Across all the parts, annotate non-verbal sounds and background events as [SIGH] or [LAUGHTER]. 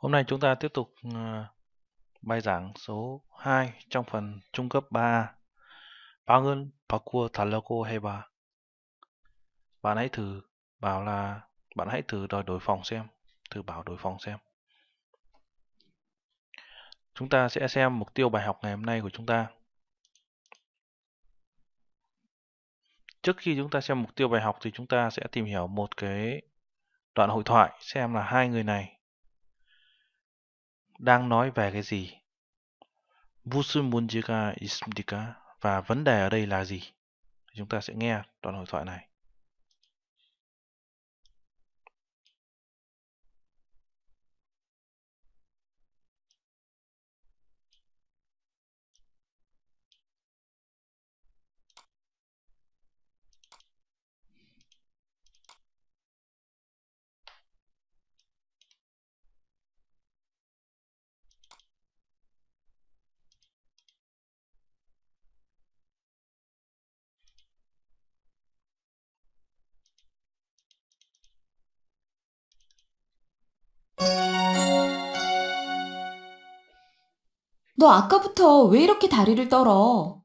Hôm nay chúng ta tiếp tục ờ, bài giảng số 2 trong phần trung cấp 3A. 방은 바꾸어 달라고 해봐. Bạn hãy thử bảo là bạn hãy thử đòi đổi phòng xem, thử bảo đổi phòng xem. Chúng ta sẽ xem mục tiêu bài học ngày hôm nay của chúng ta. Trước khi chúng ta xem mục tiêu bài học thì chúng ta sẽ tìm hiểu một cái đoạn hội thoại xem là hai người này đang nói về cái gì. Vusun Munjika Ismdika và vấn đề ở đây là gì? Chúng ta sẽ nghe đoạn hội thoại này. 너 아까부터 왜 이렇게 다리를 떨어?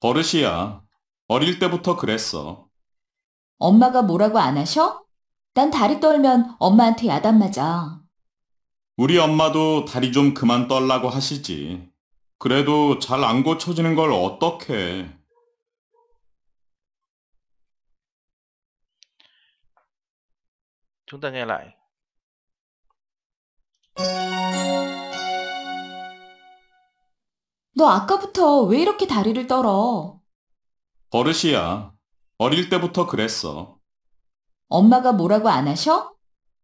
버릇이야. 어릴 때부터 그랬어. 엄마가 뭐라고 안 하셔? 난 다리 떨면 엄마한테 야단 맞아. 우리 엄마도 다리 좀 그만 떨라고 하시지. 그래도 잘 안 고쳐지는 걸 어떡해. c h ú n 너 아까부터 왜 이렇게 다리를 떨어? 버릇이야. 어릴 때부터 그랬어. 엄마가 뭐라고 안 하셔?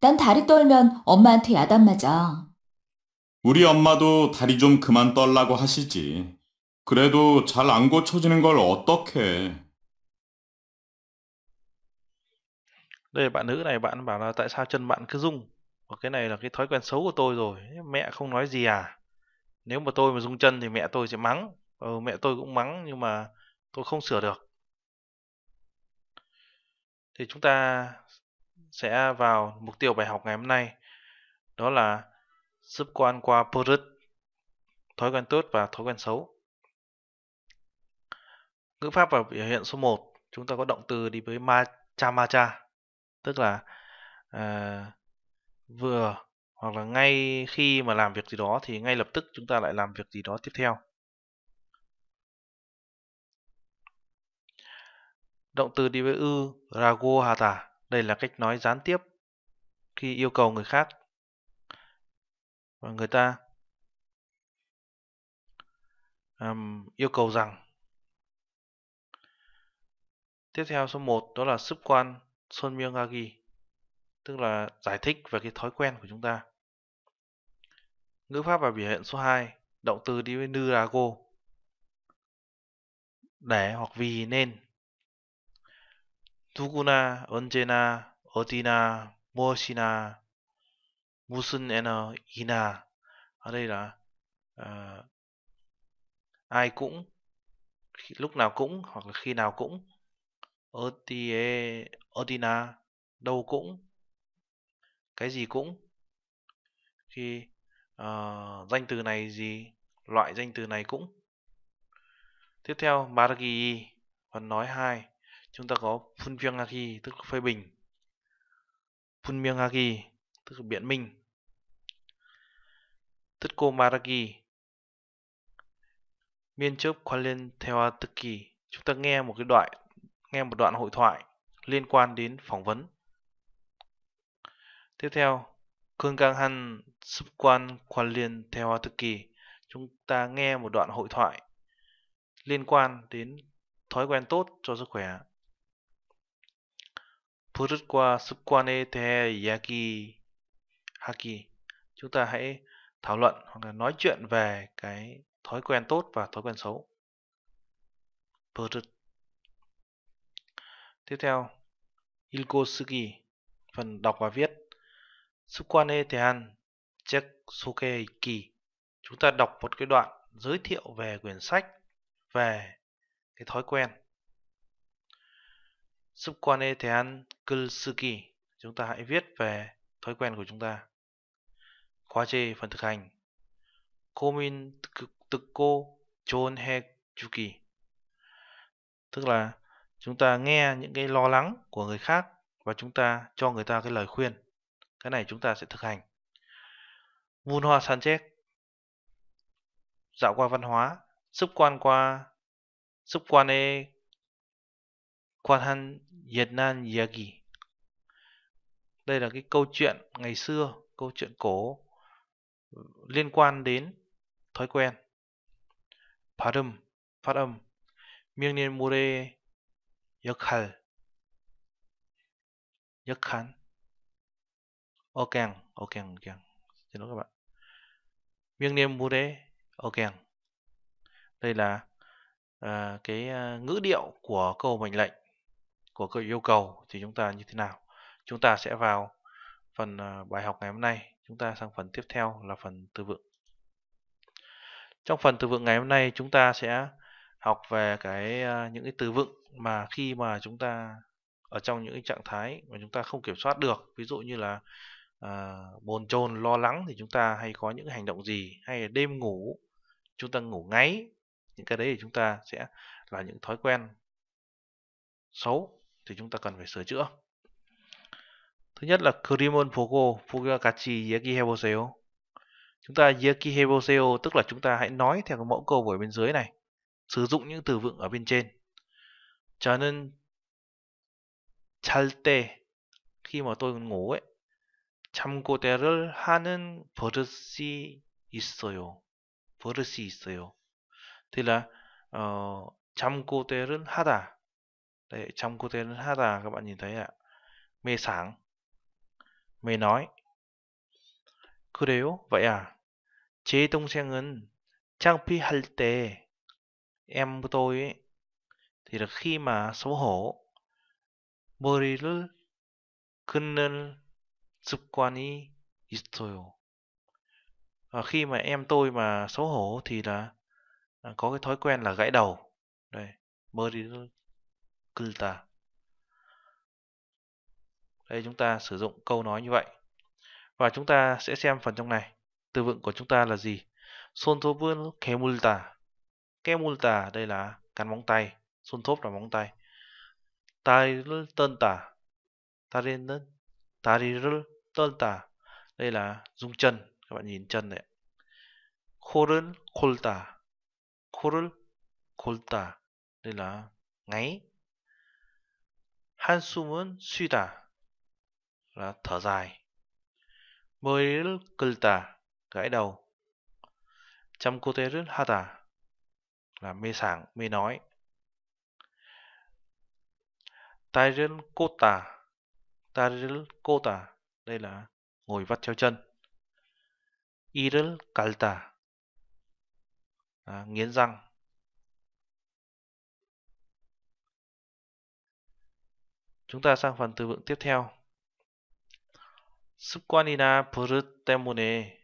난 다리 떨면 엄마한테 야단 맞아. 우리 엄마도 다리 좀 그만 떨라고 하시지. 그래도 잘 안 고쳐지는 걸 어떡해. Đây bạn nữ này bạn bảo là tại sao chân bạn cứ rung cái này là cái thói quen xấu của tôi rồi mẹ không nói gì à nếu mà tôi mà rung chân thì mẹ tôi sẽ mắng ừ, mẹ tôi cũng mắng nhưng mà tôi không sửa được thì chúng ta sẽ vào mục tiêu bài học ngày hôm nay đó là sub quan qua purut thói quen tốt và thói quen xấu ngữ pháp và biểu hiện số 1 chúng ta có động từ đi với ma cha ma cha tức là uh, vừa hoặc là ngay khi mà làm việc gì đó thì ngay lập tức chúng ta lại làm việc gì đó tiếp theo. Động từ đi với ư rago hata, đây là cách nói gián tiếp khi yêu cầu người khác và người ta um, yêu cầu rằng. Tiếp theo số 1 đó là sub quan Sonmyongagi tức là giải thích về cái thói quen của chúng ta. Ngữ pháp và biểu hiện số 2, động từ đi với nư là go. Để hoặc vì nên. 누구나, onjena otina 무엇이나, 무슨 애나, 이나. Ở đây là uh, ai cũng, lúc nào cũng hoặc là khi nào cũng. otie otina đâu cũng cái gì cũng khi uh, danh từ này gì loại danh từ này cũng tiếp theo margi phần nói 2 chúng ta có phun funmiangaki tức phê bình phun funmiangaki tức biện minh tức cô maragi miên chớp quan liên theo tức kỳ chúng ta nghe một cái đoạn nghe một đoạn hội thoại liên quan đến phỏng vấn Tiếp theo, Khương Cang Han sub quan quan liên theo Hoa Tự Kỳ, chúng ta nghe một đoạn hội thoại liên quan đến thói quen tốt cho sức khỏe. Purutwa Subkwane Te Yaki Haki Chúng ta hãy thảo luận hoặc là nói chuyện về cái thói quen tốt và thói quen xấu. Purut Tiếp theo, Ilko Suki, phần đọc và viết. Sukwane Tehan Cheksuke Iki chúng ta đọc một cái đoạn giới thiệu về quyển sách về cái thói quen Sukwane Tehan Kulsuki chúng ta hãy viết về thói quen của chúng ta khóa chê phần thực hành Komin Tukko Chon He Chuki tức là chúng ta nghe những cái lo lắng của người khác và chúng ta cho người ta cái lời khuyên cái này chúng ta sẽ thực hành. Vun Munhua Sanchez Dạo qua văn hóa Xúc quan qua Xúc quan e Quan han việt Yednan Yagi Đây là cái câu chuyện ngày xưa Câu chuyện cổ Liên quan đến thói quen Phát âm Phát âm Miêng niên mure Yakhal Yakhal Ok, ok, ok. Xin lỗi các bạn. Miêng niêm bù đế, Okang. Đây là à, cái ờ, ngữ điệu của câu mệnh lệnh, của câu yêu cầu thì chúng ta như thế nào. Chúng ta sẽ vào phần ờ, bài học ngày hôm nay. Chúng ta sang phần tiếp theo là phần từ vựng. Trong phần từ vựng ngày hôm nay chúng ta sẽ học về cái những cái từ vựng mà khi mà chúng ta ở trong những cái trạng thái mà chúng ta không kiểm soát được ví dụ như là à, bồn chồn lo lắng thì chúng ta hay có những hành động gì hay là đêm ngủ chúng ta ngủ ngáy những cái đấy thì chúng ta sẽ là những thói quen xấu thì chúng ta cần phải sửa chữa thứ nhất là Kurimon Pogo Fugakachi Yaki Heboseo chúng ta Yaki Heboseo tức là chúng ta hãy nói theo cái mẫu câu ở bên dưới này sử dụng những từ vựng ở bên trên cho nên chalte khi mà tôi ngủ ấy 잠고대를 하는 버릇이 있어요. 버릇이 있어요. 그러니까 어, 잠고대를 하다. 네, 잠고대를 하다 c á 이다야 매상. 매너이. 그래요? 뭐야? 제 동생은 창피할 때엠 m tôi ấ 마 소호 머리를 긋는 습관이 있어요. À, khi mà em tôi mà xấu hổ thì là à, có cái thói quen là gãi đầu. Đây, 머리를 긁다. Đây chúng ta sử dụng câu nói như vậy. Và chúng ta sẽ xem phần trong này. Từ vựng của chúng ta là gì? 손톱은 개물다. 깨물다 đây là cắn móng tay. 손톱 là móng tay. 다리를 떤다. 다리는 다리를 떨다 đây là dùng chân các bạn nhìn chân này 코를 골다 코를 골다 đây là ngáy suy 쉬다 là thở dài 머리를 kulta gãi đầu 잠꼬대를 하다 là mê sảng mê nói 다리를 꼬다 다리를 kota đây là ngồi vắt theo chân Iril Calta à, nghiến răng chúng ta sang phần từ vựng tiếp theo 습관이나 버릇 때문에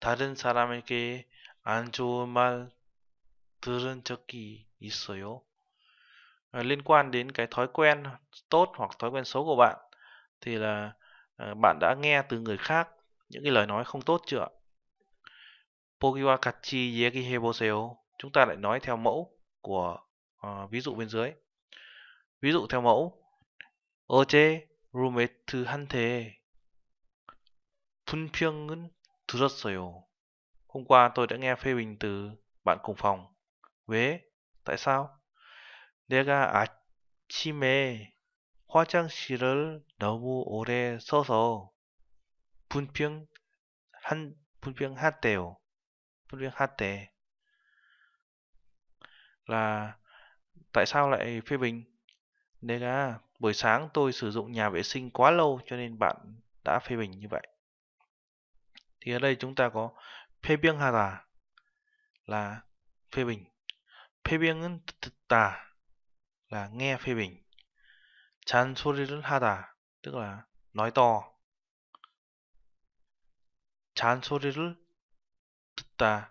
다른 사람에게 안 좋은 말 들은 적이 있어요. À, liên quan đến cái thói quen tốt hoặc thói quen xấu của bạn thì là Ờ, bạn đã nghe từ người khác những cái lời nói không tốt chưa? Pogiwakachi yeki heboseo. Chúng ta lại nói theo mẫu của à, ví dụ bên dưới. Ví dụ theo mẫu 어제 루메트한테 분평은 들었어요. Hôm qua tôi đã nghe phê bình từ bạn cùng phòng. Vế, tại sao? 내가 아침에 화장실을 너무 오래 서서 분평 분평한 분평했대요. 분평했대. Là tại sao lại phê bình? Nega buổi sáng tôi sử dụng nhà vệ sinh quá lâu cho nên bạn đã phê bình như vậy. Thì ở đây chúng ta có phê bình hara là phê bình. Phê bình tà là nghe phê bình. 잔소리를 하다 tức là nói to 잔소리를 듣다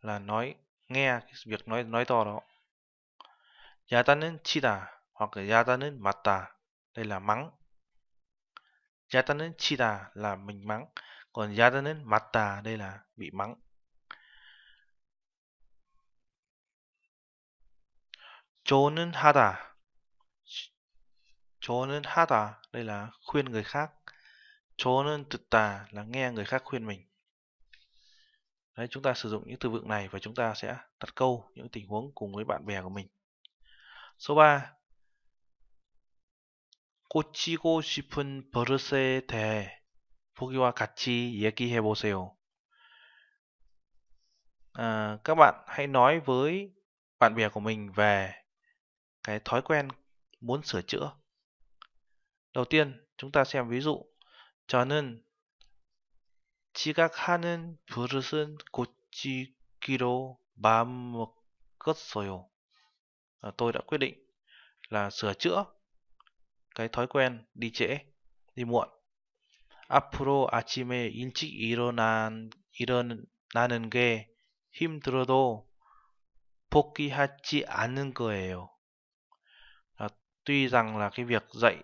là nói nghe việc nói nói to đó 야단은 치다 hoặc là 야단은 맞다 đây là mắng 야단은 치다 là mình mắng còn 야단은 맞다 đây là bị mắng 조는 하다 저는 하다 à? đây là khuyên người khác 저는 듣다 là nghe người khác khuyên mình đấy chúng ta sử dụng những từ vựng này và chúng ta sẽ đặt câu những tình huống cùng với bạn bè của mình số 3 고치고 싶은 버릇에 대해 보기와 같이 얘기해 보세요. À, các bạn hãy nói với bạn bè của mình về cái thói quen muốn sửa chữa đầu tiên chúng ta xem ví dụ 저는 지각하는 버릇은 고치기로 마음먹었어요. À, tôi đã quyết định là sửa chữa cái thói quen đi trễ, đi muộn. 앞으로 아침에 일찍 일어난 일어나는 게 힘들어도 복귀하지 않는 거예요. tuy rằng là cái việc dậy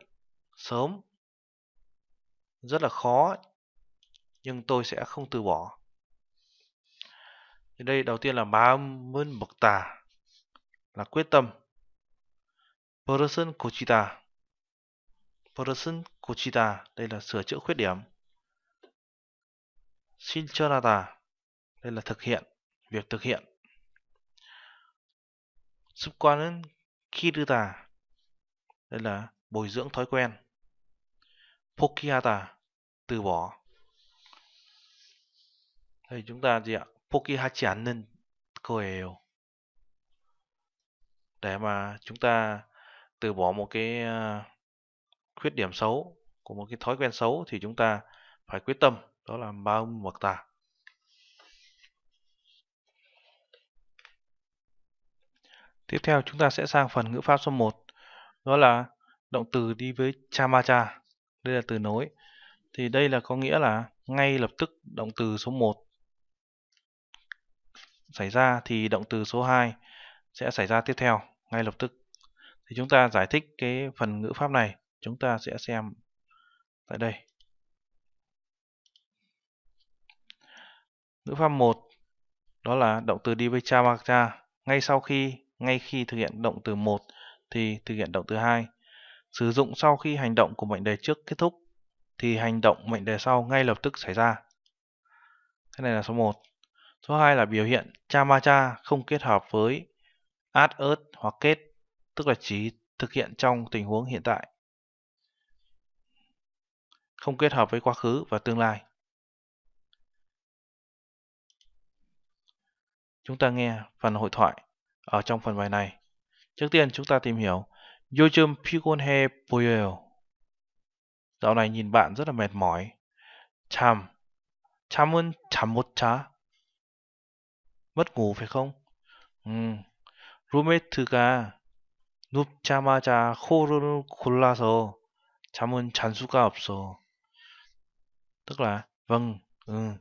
sớm rất là khó nhưng tôi sẽ không từ bỏ thì đây đầu tiên là ba mơn bậc tà là quyết tâm person kuchita person kuchita đây là sửa chữa khuyết điểm Shinchanata đây là thực hiện việc thực hiện Subquanen Kiruta đây là bồi dưỡng thói quen 포기하다, từ bỏ. Thì chúng ta gì ạ? 포기하지 않는 거예요. Để mà chúng ta từ bỏ một cái ờ, khuyết điểm xấu của một cái thói quen xấu thì chúng ta phải quyết tâm đó là maum hoặc ta. tiếp theo chúng ta sẽ sang phần ngữ pháp số 1 đó là động từ đi với chamacha đây là từ nối thì đây là có nghĩa là ngay lập tức động từ số 1 xảy ra thì động từ số 2 sẽ xảy ra tiếp theo ngay lập tức thì chúng ta giải thích cái phần ngữ pháp này chúng ta sẽ xem tại đây ngữ pháp 1 đó là động từ đi với cha ngay sau khi ngay khi thực hiện động từ 1 thì thực hiện động từ 2 Sử dụng sau khi hành động của mệnh đề trước kết thúc thì hành động mệnh đề sau ngay lập tức xảy ra. Cái này là số 1. Số 2 là biểu hiện cha không kết hợp với add earth hoặc kết, tức là chỉ thực hiện trong tình huống hiện tại. Không kết hợp với quá khứ và tương lai. Chúng ta nghe phần hội thoại ở trong phần bài này. Trước tiên chúng ta tìm hiểu 요즘 피곤해 보여요. Dạo này nhìn bạn rất là mệt mỏi. 잠, 잠은 잠못 자. Mất ngủ phải không? Ừ. 루메트가 눕자마자 코를 골라서 잠은 잔 수가 없어. Tức là, vâng, ừ.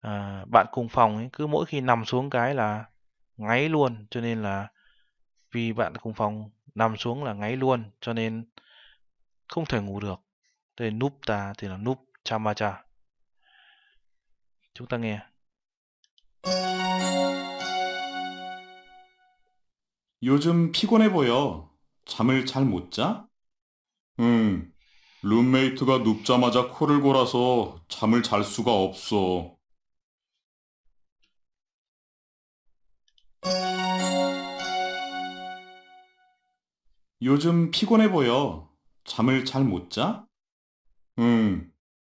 À, bạn cùng phòng ấy, cứ mỗi khi nằm xuống cái là ngáy luôn. Cho nên là vì bạn cùng phòng nằm xuống là ngáy luôn cho nên không thể ngủ được. Đây nupta thì là nup chamacha. Chúng ta nghe. 요즘 피곤해 보여. 잠을 잘 못 자? 응. 룸메이트가 눕자마자 코를 골아서 잠을 잘 수가 없어. 요즘 피곤해 보여. 잠을 잘 못 자? 응.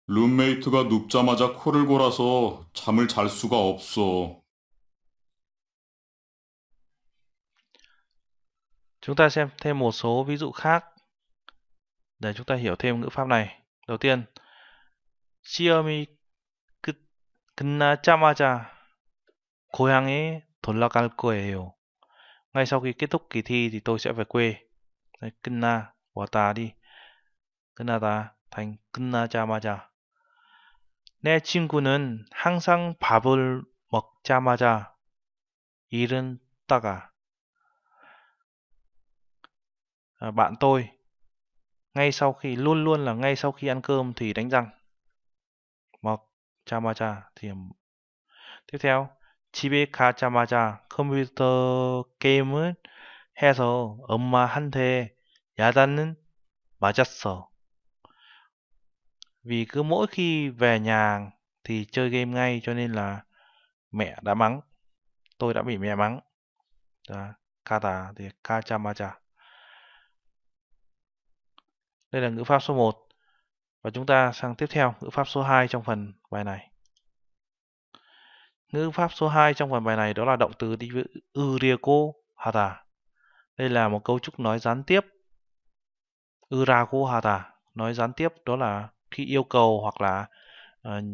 룸메이트가 눕자마자 코를 골아서 잠을 잘 수가 없어. Chúng ta xem thêm một số ví dụ khác để chúng ta hiểu thêm ngữ pháp này. Đầu tiên, 시험이 끝나자마자 고향에 돌아갈 거예요. Ngay sau khi kết thúc kỳ thi thì tôi sẽ về quê. 끝나 와다리 끝나다 단 끝나자마자 내 친구는 항상 밥을 먹자마자 일은 따가 à, bạn tôi ngay sau khi luôn luôn là ngay sau khi ăn cơm thì đánh răng 먹 자마자 thì tiếp theo 집에 가자마자 컴퓨터 게임을 해서 엄마한테 야단은 맞았어. Vì cứ mỗi khi về nhà thì chơi game ngay cho nên là mẹ đã mắng. Tôi đã bị mẹ mắng. Đó, kata thì kachamacha. Đây là ngữ pháp số 1. Và chúng ta sang tiếp theo ngữ pháp số 2 trong phần bài này. Ngữ pháp số 2 trong phần bài này đó là động từ đi với urieko hata đây là một cấu trúc nói gián tiếp. uraku hata nói gián tiếp đó là khi yêu cầu hoặc là uh,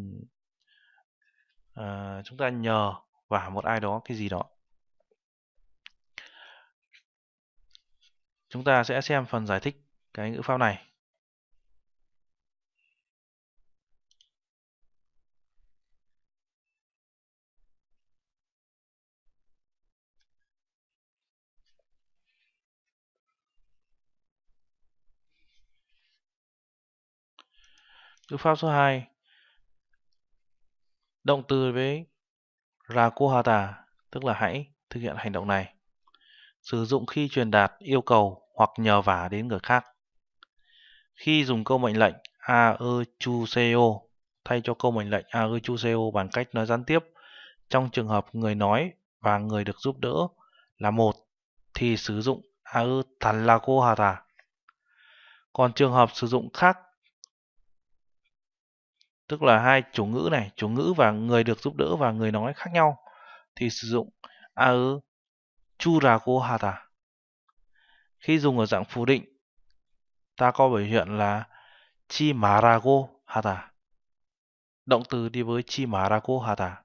uh, chúng ta nhờ và một ai đó cái gì đó. Chúng ta sẽ xem phần giải thích cái ngữ pháp này. Ngữ pháp số 2 Động từ với cô hà rakuhata tức là hãy thực hiện hành động này. Sử dụng khi truyền đạt yêu cầu hoặc nhờ vả đến người khác. Khi dùng câu mệnh lệnh a ơ chu seo thay cho câu mệnh lệnh a ơ chu seo bằng cách nói gián tiếp trong trường hợp người nói và người được giúp đỡ là một thì sử dụng a ơ thần la cô hà tà. Còn trường hợp sử dụng khác tức là hai chủ ngữ này chủ ngữ và người được giúp đỡ và người nói khác nhau thì sử dụng ae churago hata khi dùng ở dạng phủ định ta có biểu hiện là chimarago hata động từ đi với chimarago hata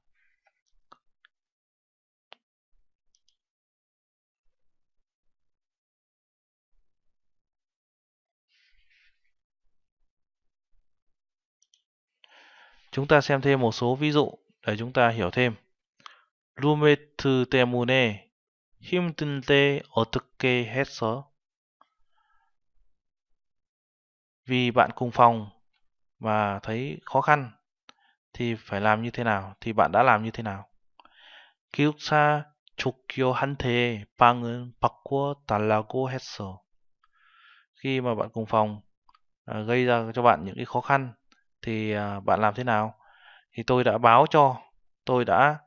Chúng ta xem thêm một số ví dụ để chúng ta hiểu thêm. 루메트 때문에 힘든데 어떻게 했어? Vì bạn cùng phòng mà thấy khó khăn thì phải làm như thế nào? Thì bạn đã làm như thế nào? 기숙사 조교한테 방은 바꿔 달라고 했어. Khi mà bạn cùng phòng à, gây ra cho bạn những cái khó khăn thì à, bạn làm thế nào thì tôi đã báo cho tôi đã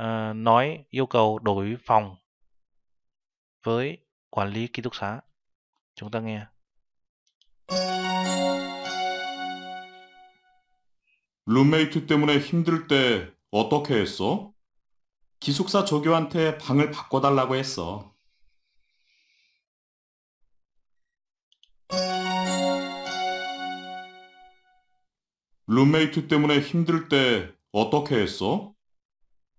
uh, nói yêu cầu đổi phòng với quản lý ký túc xá chúng ta nghe Roommate 때문에 힘들 때 어떻게 했어? 기숙사 조교한테 방을 바꿔달라고 했어. 룸메이트 때문에 힘들 때 어떻게 했어?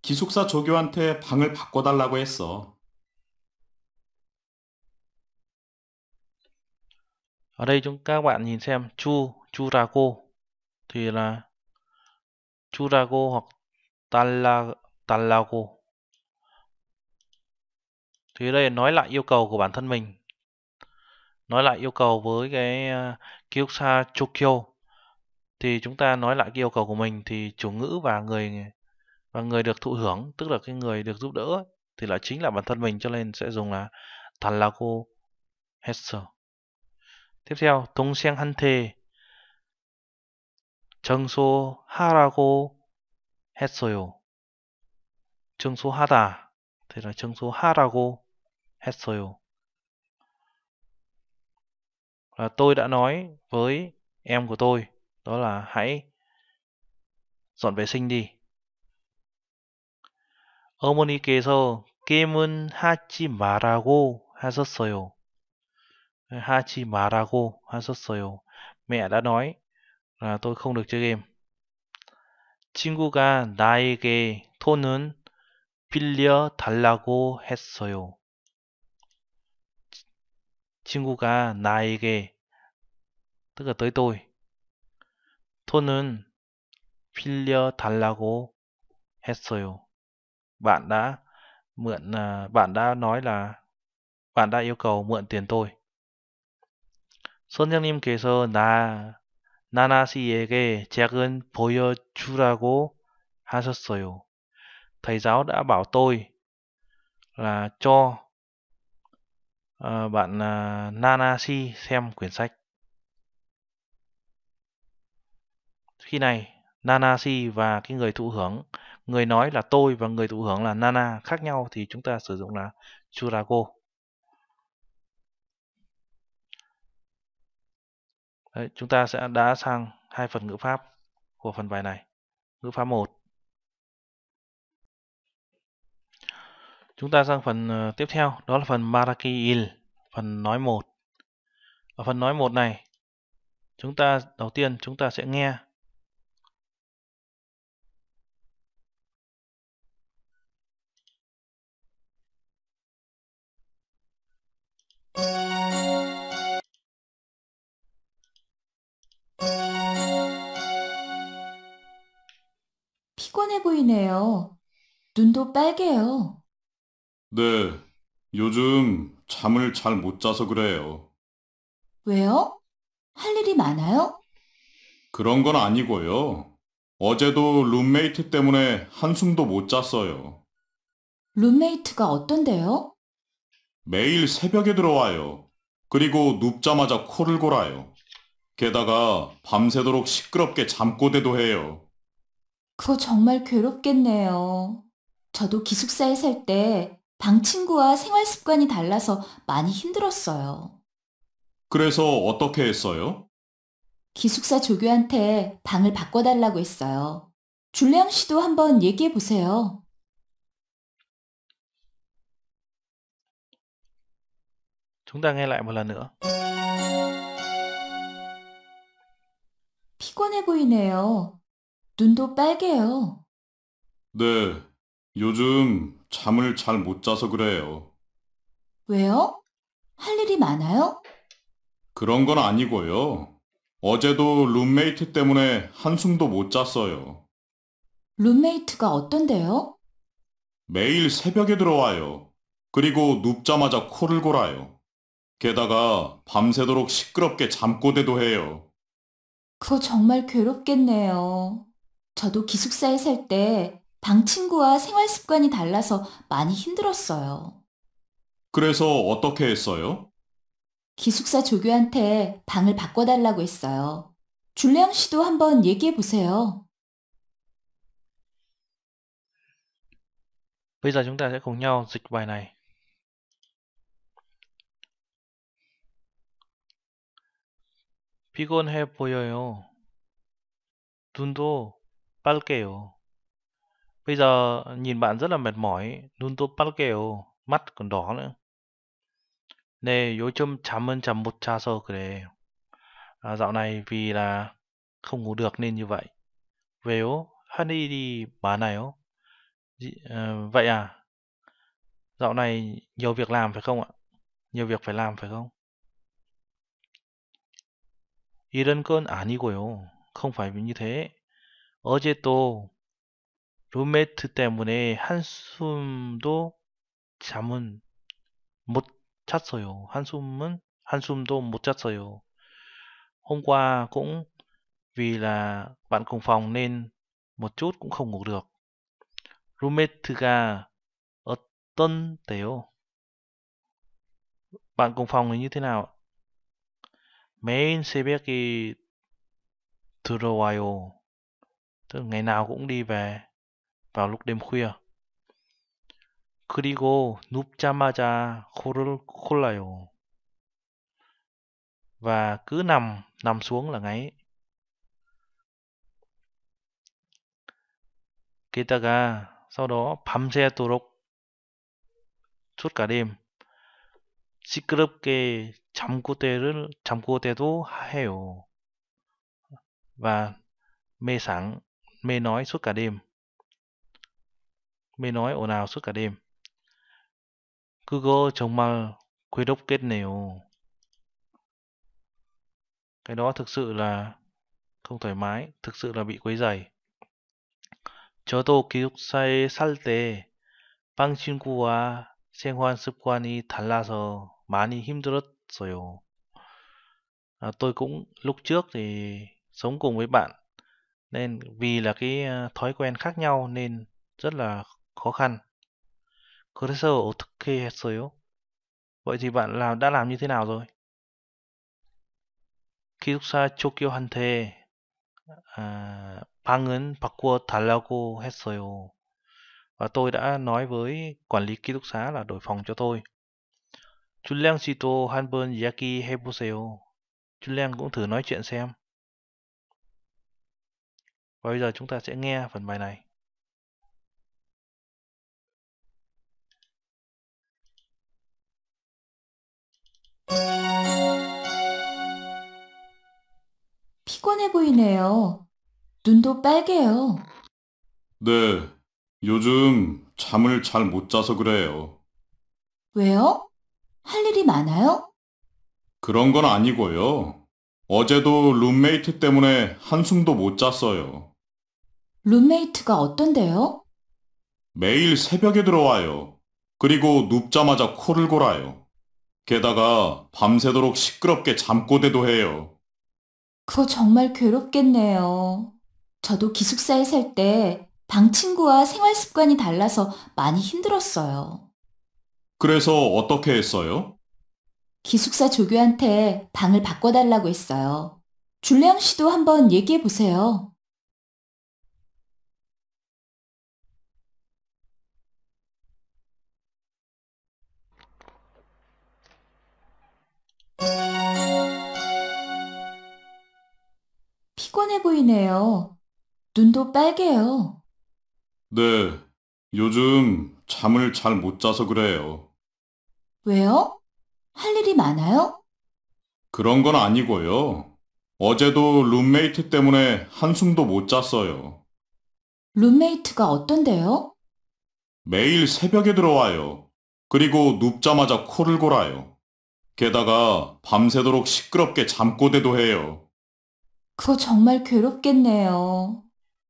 기숙사 조교한테 방을 바꿔달라고 했어. Ở đây chúng các bạn nhìn xem chu, churago thì là churago hoặc tala, talago. Thì đây nói lại yêu cầu của bản thân mình. Nói lại yêu cầu với cái uh, Kyoksa Chokyo. thì chúng ta nói lại cái yêu cầu của mình thì chủ ngữ và người và người được thụ hưởng tức là cái người được giúp đỡ thì là chính là bản thân mình cho nên sẽ dùng là 달라고 했어. tiếp theo 동생한테 청소하라고 했어요. 청소하다 thì là 청소하라고 했어요. là tôi đã nói với em của tôi đó là hãy dọn vệ sinh đi. 어머니께서 게임은 하지 말라고 하셨어요. 하지 말라고 하셨어요. Mẹ đã nói là tôi không được chơi game. 친구가 나에게 돈은 빌려 달라고 했어요. 친구가 나에게 tức là tới tôi 토는 빌려 달라고 했어요. Bạn đã mượn à, bạn đã nói là bạn đã yêu cầu mượn tiền tôi. 선생님께서 나 나나 씨에게 책은 보여주라고 하셨어요. Thầy giáo đã bảo tôi là cho uh, bạn uh, à, Nanashi xem quyển sách. Khi này, Nana si và cái người thụ hưởng, người nói là tôi và người thụ hưởng là Nana khác nhau thì chúng ta sử dụng là Churago. Đấy, chúng ta sẽ đã sang hai phần ngữ pháp của phần bài này. Ngữ pháp 1. Chúng ta sang phần ờ, tiếp theo, đó là phần Maraki il phần nói một Ở phần nói một này, chúng ta đầu tiên chúng ta sẽ nghe 피곤해 보이네요. 눈도 빨개요. 네, 요즘 잠을 잘 못 자서 그래요. 왜요? 할 일이 많아요? 그런 건 아니고요. 어제도 룸메이트 때문에 한숨도 못 잤어요. 룸메이트가 어떤데요? 매일 새벽에 들어와요. 그리고 눕자마자 코를 골아요. 게다가 밤새도록 시끄럽게 잠꼬대도 해요. 그거 정말 괴롭겠네요. 저도 기숙사에 살 때 방 친구와 생활 습관이 달라서 많이 힘들었어요. 그래서 어떻게 했어요? 기숙사 조교한테 방을 바꿔달라고 했어요. 줄레양 씨도 한번 얘기해 보세요. Chúng ta nghe lại một lần nữa. 피곤해 보이네요. 눈도 빨개요. 네, 요즘 잠을 잘 못 자서 그래요. 왜요? 할 일이 많아요? 그런 건 아니고요. 어제도 룸메이트 때문에 한숨도 못 잤어요. 룸메이트가 어떤데요? 매일 새벽에 들어와요. 그리고 눕자마자 코를 골아요. 게다가 밤새도록 시끄럽게 잠꼬대도 해요. 그거 정말 괴롭겠네요. 저도 기숙사에 살 때 방 친구와 생활 습관이 달라서 많이 힘들었어요. 그래서 어떻게 했어요? 기숙사 조교한테 방을 바꿔달라고 했어요. 줄리앙 씨도 한번 얘기해 보세요. Bây giờ chúng 피곤해 보여요. 눈도 빨개요. Bây giờ nhìn bạn rất là mệt mỏi, 눈도 빨개요. Mắt còn đỏ nữa. 네, 요즘 잠은 잠못 자서 그래. À, dạo này vì là không ngủ được nên như vậy. 왜요? 하늘이 đi bà này ố. vậy à? Dạo này nhiều việc làm phải không ạ? Nhiều việc phải làm phải không? 이런 건 아니고요. 콩밥입니다. 어제 또 룸메트 때문에 한숨도 잠은 못 잤어요. 한숨은 한숨도 못 잤어요. Hôm qua cũng vì là bạn cùng phòng nên một chút cũng không ngủ được. Roommate가 어떤데요? Bạn cùng phòng là như thế nào? 매일 새벽에 들어와요. Tức ngày nào cũng đi về vào lúc đêm khuya. 그리고 눕자마자 코를 골라요. Và cứ nằm, nằm xuống là ngáy. 게다가 sau đó 밤새도록 suốt cả đêm 시끄럽게 잠꼬대를 잠꼬대도 해요. Và mê sảng, mê nói suốt cả đêm. Mê nói ồn ào suốt cả đêm. 그거 정말 괴롭겠네요. Cái đó thực sự là không thoải mái, thực sự là bị quấy rầy. 저도 기숙사에 살때 빵 친구와 생활 습관이 달라서 많이 힘들었 rồi à, tôi cũng lúc trước thì sống cùng với bạn nên vì là cái à, thói quen khác nhau nên rất là khó khăn. 그래서 어떻게 했어요? Vậy thì bạn làm đã làm như thế nào rồi? 기숙사 초교한테 아, 방은 바꾸어 달라고 했어요. Và tôi đã nói với quản lý ký túc xá là đổi phòng cho tôi. 줄량 씨도 한번 이야기해 보세요. 줄량 cũng thử nói chuyện xem. Và bây giờ chúng ta sẽ nghe phần bài này. 피곤해 보이네요. 눈도 빨개요. 네, 요즘 잠을 잘 못 자서 그래요. 왜요? 할 일이 많아요? 그런 건 아니고요. 어제도 룸메이트 때문에 한숨도 못 잤어요. 룸메이트가 어떤데요? 매일 새벽에 들어와요. 그리고 눕자마자 코를 골아요. 게다가 밤새도록 시끄럽게 잠꼬대도 해요. 그거 정말 괴롭겠네요. 저도 기숙사에 살 때 방 친구와 생활 습관이 달라서 많이 힘들었어요. 그래서 어떻게 했어요? 기숙사 조교한테 방을 바꿔달라고 했어요. 줄레앙 씨도 한번 얘기해 보세요. 피곤해 보이네요. 눈도 빨개요. 네, 요즘 잠을 잘 못 자서 그래요. 왜요? 할 일이 많아요? 그런 건 아니고요. 어제도 룸메이트 때문에 한숨도 못 잤어요. 룸메이트가 어떤데요? 매일 새벽에 들어와요. 그리고 눕자마자 코를 골아요. 게다가 밤새도록 시끄럽게 잠꼬대도 해요. 그거 정말 괴롭겠네요.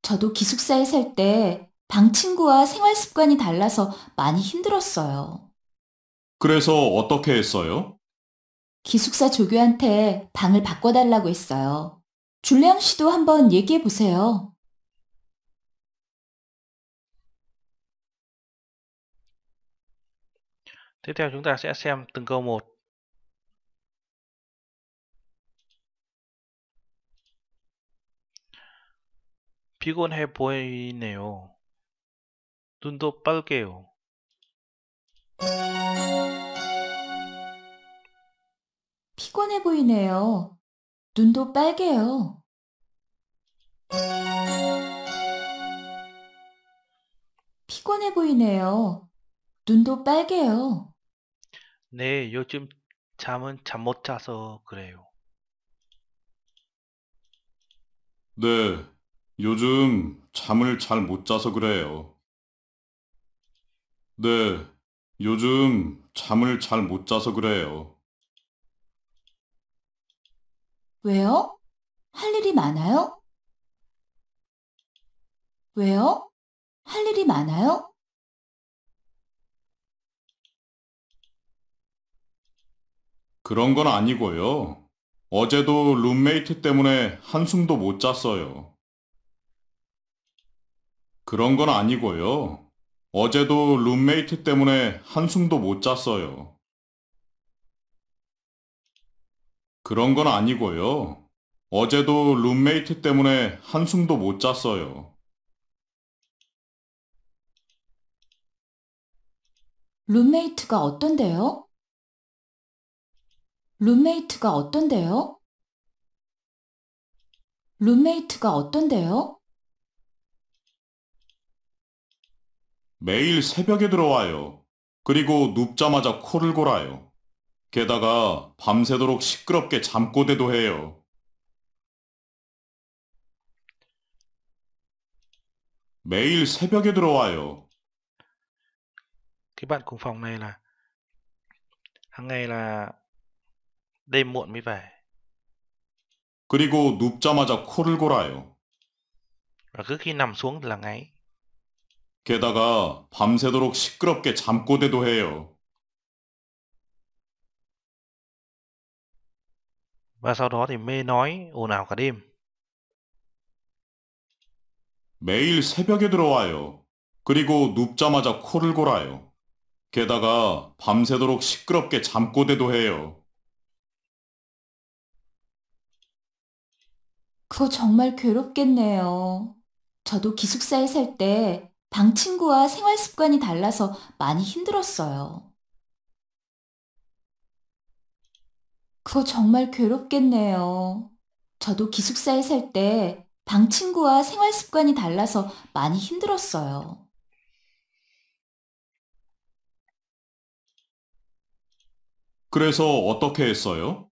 저도 기숙사에 살 때 방 친구와 생활 습관이 달라서 많이 힘들었어요. 그래서 어떻게 했어요? 기숙사 조교한테 방을 바꿔달라고 했어요. 줄레앙 씨도 한번 얘기해 보세요. t i chúng ta sẽ xem từng câu một. 피곤해 보이네요. 눈도 빨개요. 피곤해 보이네요. 눈도 빨개요. 피곤해 보이네요. 눈도 빨개요. 네, 요즘 잠은 잠 못 자서 그래요. 네, 요즘 잠을 잘 못 자서 그래요. 네, 요즘 잠을 잘 못 자서 그래요. 왜요? 할 일이 많아요? 왜요? 할 일이 많아요? 그런 건 아니고요. 어제도 룸메이트 때문에 한숨도 못 잤어요. 그런 건 아니고요. 어제도 룸메이트 때문에 한숨도 못 잤어요. 그런 건 아니고요. 어제도 룸메이트 때문에 한숨도 못 잤어요. 룸메이트가 어떤데요? 룸메이트가 어떤데요? 룸메이트가 어떤데요? 매일 새벽에 들어와요. 그리고 눕자마자 코를 골아요. 게다가 밤새도록 시끄럽게 잠꼬대도 해요. 매일 새벽에 들어와요. Cái bạn cùng phòng này là hàng ngày là đêm muộn mới về. 그리고 눕자마자 코를 골아요. Và cứ khi nằm xuống là ngáy. 게다가 밤새도록 시끄럽게 잠꼬대도 해요. 매일 새벽에 들어와요. 그리고 눕자마자 코를 골아요. 게다가 밤새도록 시끄럽게 잠꼬대도 해요. 그거 정말 괴롭겠네요. 저도 기숙사에 살때 방 친구와 생활 습관이 달라서 많이 힘들었어요. 그거 정말 괴롭겠네요. 저도 기숙사에 살 때 방 친구와 생활 습관이 달라서 많이 힘들었어요. 그래서 어떻게 했어요?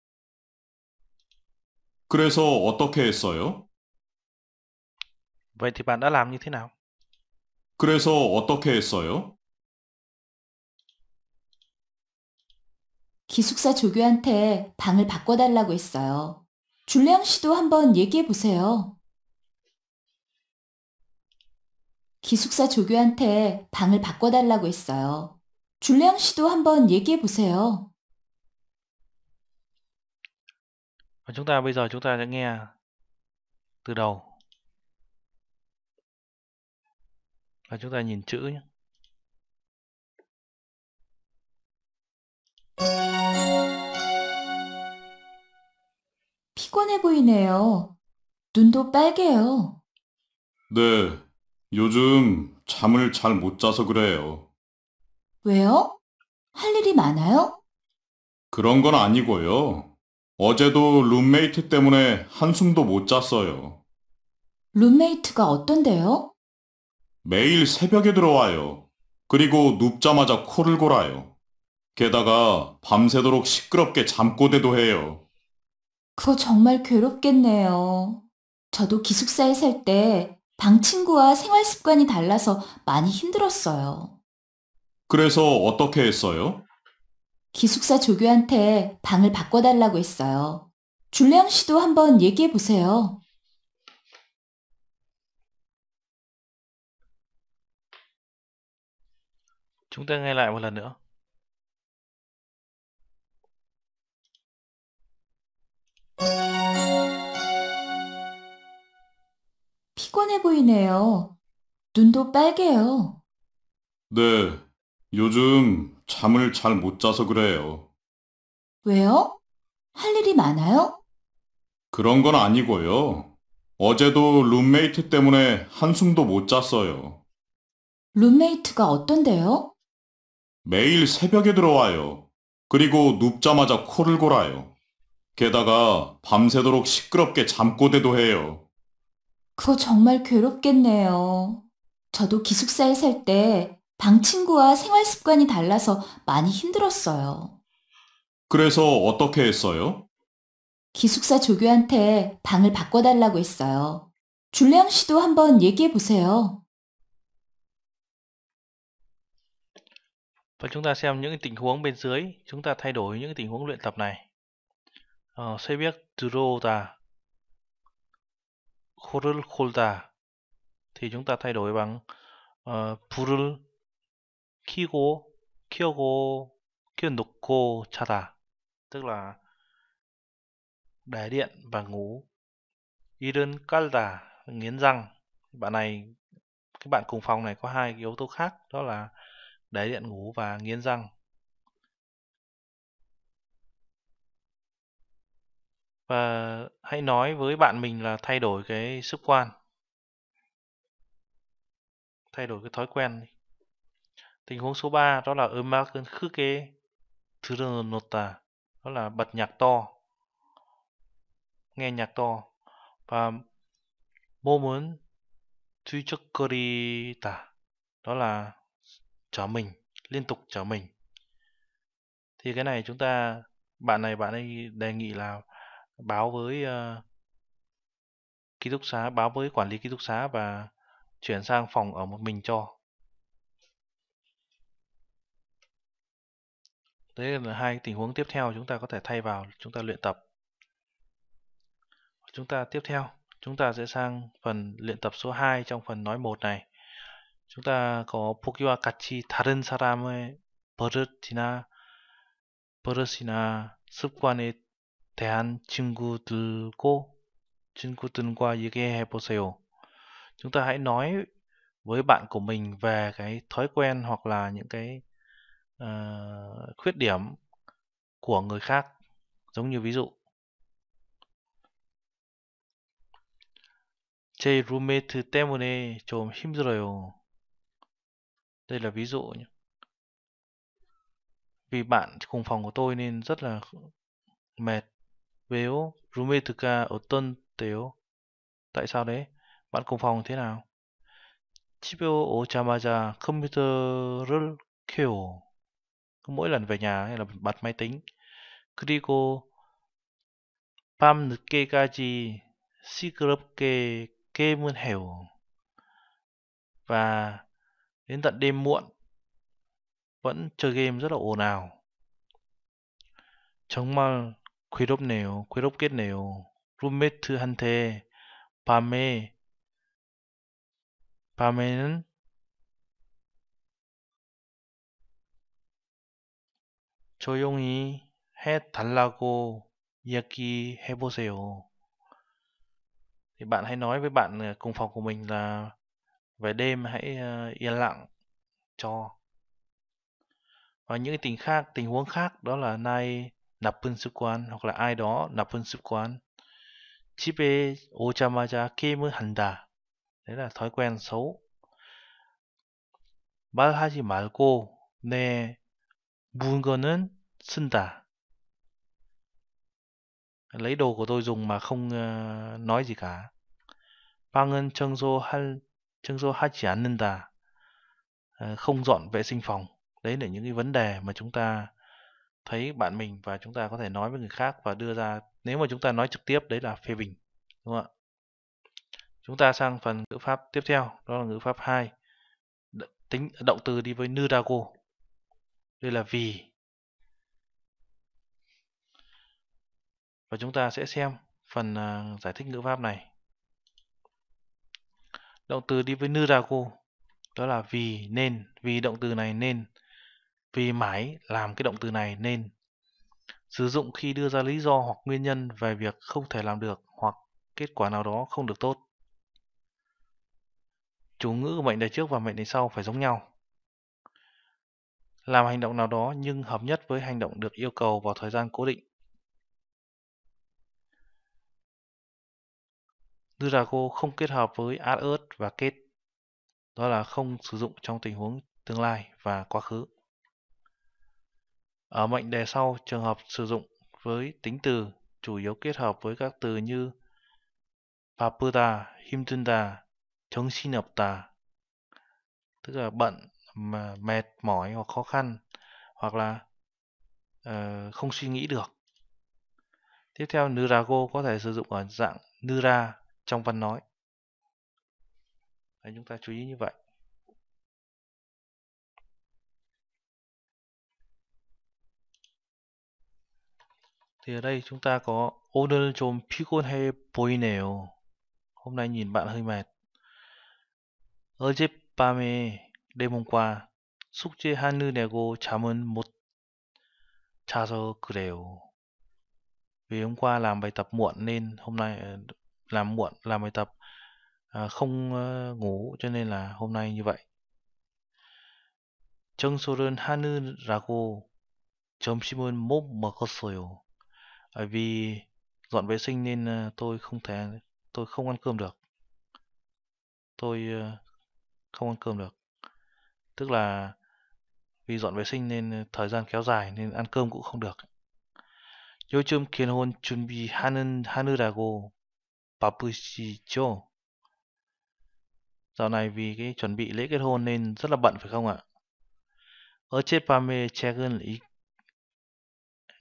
그래서 어떻게 했어요? Vậy thì bạn đã làm như thế nào? 그래서 어떻게 했어요? 기숙사 조교한테 방을 바꿔달라고 했어요. 줄리앙 씨도 한번 얘기해 보세요. 기숙사 조교한테 방을 바꿔달라고 했어요. 줄리앙 씨도 한번 얘기해 보세요. Và chúng ta bây giờ chúng ta sẽ nghe từ đầu. và chúng ta nhìn chữ nhé 피곤해 보이네요. 눈도 빨개요. 네, 요즘 잠을 잘 못 자서 그래요. 왜요? 할 일이 많아요? 그런 건 아니고요. 어제도 룸메이트 때문에 한숨도 못 잤어요. 룸메이트가 어떤데요? 매일 새벽에 들어와요. 그리고 눕자마자 코를 골아요. 게다가 밤새도록 시끄럽게 잠꼬대도 해요. 그거 정말 괴롭겠네요. 저도 기숙사에 살 때 방 친구와 생활 습관이 달라서 많이 힘들었어요. 그래서 어떻게 했어요? 기숙사 조교한테 방을 바꿔달라고 했어요. 줄량 씨도 한번 얘기해 보세요. Chúng ta nghe lại một lần nữa. 피곤해 보이네요. 눈도 빨개요. 네, 요즘 잠을 잘 못 자서 그래요. 왜요? 할 일이 많아요? 그런 건 아니고요. 어제도 룸메이트 때문에 한숨도 못 잤어요. 룸메이트가 어떤데요? 매일 새벽에 들어와요. 그리고 눕자마자 코를 골아요. 게다가 밤새도록 시끄럽게 잠꼬대도 해요. 그거 정말 괴롭겠네요. 저도 기숙사에 살 때 방 친구와 생활 습관이 달라서 많이 힘들었어요. 그래서 어떻게 했어요? 기숙사 조교한테 방을 바꿔달라고 했어요. 줄량 씨도 한번 얘기해 보세요. Và chúng ta xem những tình huống bên dưới, chúng ta thay đổi những tình huống luyện tập này. Ờ, sẽ biết Drota, Khorul Khulta thì chúng ta thay đổi bằng uh, Kigo 키고 켜고 Chata tức là để điện và ngủ 이른 깔다 nghiến răng bạn này các bạn cùng phòng này có hai yếu tố khác đó là đáy điện ngủ và nghiến răng. Và hãy nói với bạn mình là thay đổi cái sức quan. Thay đổi cái thói quen. Tình huống số 3 đó là cơn 음악은 크게 틀어놓다. Đó là bật nhạc to. Nghe nhạc to. Và 몸은 뒤적거리다. đó là chở mình liên tục chở mình thì cái này chúng ta bạn này bạn ấy đề nghị là báo với uh, ký túc xá báo với quản lý ký túc xá và chuyển sang phòng ở một mình cho đấy là hai tình huống tiếp theo chúng ta có thể thay vào chúng ta luyện tập chúng ta tiếp theo chúng ta sẽ sang phần luyện tập số 2 trong phần nói một này chúng ta có 보기와 같이 다른 사람의 버릇이나 버릇이나 습관에 대한 친구들고 친구들과 얘기해 보세요. Chúng ta hãy nói với bạn của mình về cái thói quen hoặc là những cái uh, khuyết điểm của người khác giống như ví dụ 제 룸메이트 때문에 좀 힘들어요. Đây là ví dụ nhé. Vì bạn cùng phòng của tôi nên rất là mệt. Vếu rumetuka ở tân tiểu. Tại sao đấy? Bạn cùng phòng thế nào? 집에 computer 컴퓨터를 켜요. mỗi lần về nhà hay là bật máy tính. pam 그리고 밤 늦게까지 시끄럽게 게임을 해요. Và đến tận đêm muộn vẫn chơi game rất là ồn ào mà nèo, nèo. kết Roommate 정말 괴롭네요. 괴롭겠네요. 룸메트한테 밤에 밤에는 조용히 해달라고 이야기해보세요. Thì bạn hãy nói với bạn ờ, cùng phòng của mình là về đêm hãy ờ, yên lặng cho và những tình khác tình huống khác đó là nay nạp 나쁜습관 hoặc là ai đó nạp 나쁜습관 집에 오자마자 게임을 한다 đấy là thói quen xấu 말하지 말고 내 물건은 쓴다 lấy đồ của tôi dùng mà không ờ, nói gì cả 방은 청소할 청소하지 않는다, ờ, không dọn vệ sinh phòng. Đấy là những cái vấn đề mà chúng ta thấy bạn mình và chúng ta có thể nói với người khác và đưa ra nếu mà chúng ta nói trực tiếp đấy là phê bình đúng không ạ chúng ta sang phần ngữ pháp tiếp theo đó là ngữ pháp 2 tính động từ đi với nudago đây là vì và chúng ta sẽ xem phần ờ, giải thích ngữ pháp này động từ đi với ra cô đó là vì nên vì động từ này nên vì mãi làm cái động từ này nên sử dụng khi đưa ra lý do hoặc nguyên nhân về việc không thể làm được hoặc kết quả nào đó không được tốt chủ ngữ của mệnh đề trước và mệnh đề sau phải giống nhau làm hành động nào đó nhưng hợp nhất với hành động được yêu cầu vào thời gian cố định Drago không kết hợp với Adeus và Kết. Đó là không sử dụng trong tình huống tương lai và quá khứ. Ở mệnh đề sau, trường hợp sử dụng với tính từ chủ yếu kết hợp với các từ như chống sinh 힘든다, tà, tức là bận mà mệt mỏi hoặc khó khăn hoặc là uh, không suy nghĩ được. Tiếp theo Nurago có thể sử dụng ở dạng Nura trong văn nói. Đấy, chúng ta chú ý như vậy. Thì ở đây chúng ta có order 오늘 좀 피곤해 보이네요. Hôm nay nhìn bạn hơi mệt. ở ba 어젯밤에 đêm hôm qua hà 숙제 하느 내고 잠은 못 자서 그래요. Vì hôm qua làm bài tập muộn nên hôm nay làm muộn làm bài tập à, không uh, ngủ cho nên là hôm nay như vậy 정소를 하느라고 점심은 못 먹었어요. Bởi vì dọn vệ sinh nên ờ, tôi không thể tôi không ăn cơm được. Tôi ờ, không ăn cơm được. Tức là vì dọn vệ sinh nên thời gian kéo dài nên ăn cơm cũng không được. chuẩn bị 결혼 Hanu Rago. Papuchicho. Dạo này vì cái chuẩn bị lễ kết hôn nên rất là bận phải không ạ? Ở trên Pame Chegun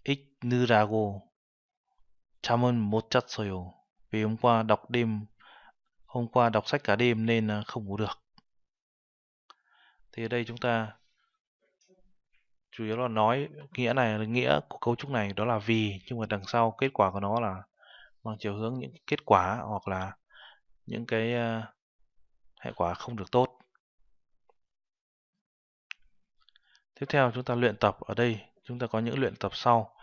Ignorago. Chào ơn một chất sôi, Vì hôm qua đọc đêm, hôm qua đọc sách cả đêm nên à, không ngủ được. Thì ở đây chúng ta chủ yếu là nói nghĩa này là nghĩa của cấu trúc này đó là vì nhưng mà đằng sau kết quả của nó là mang vâng, chiều hướng những kết quả hoặc là những cái ờ, hệ quả không được tốt. Tiếp theo chúng ta luyện tập ở đây, chúng ta có những luyện tập sau.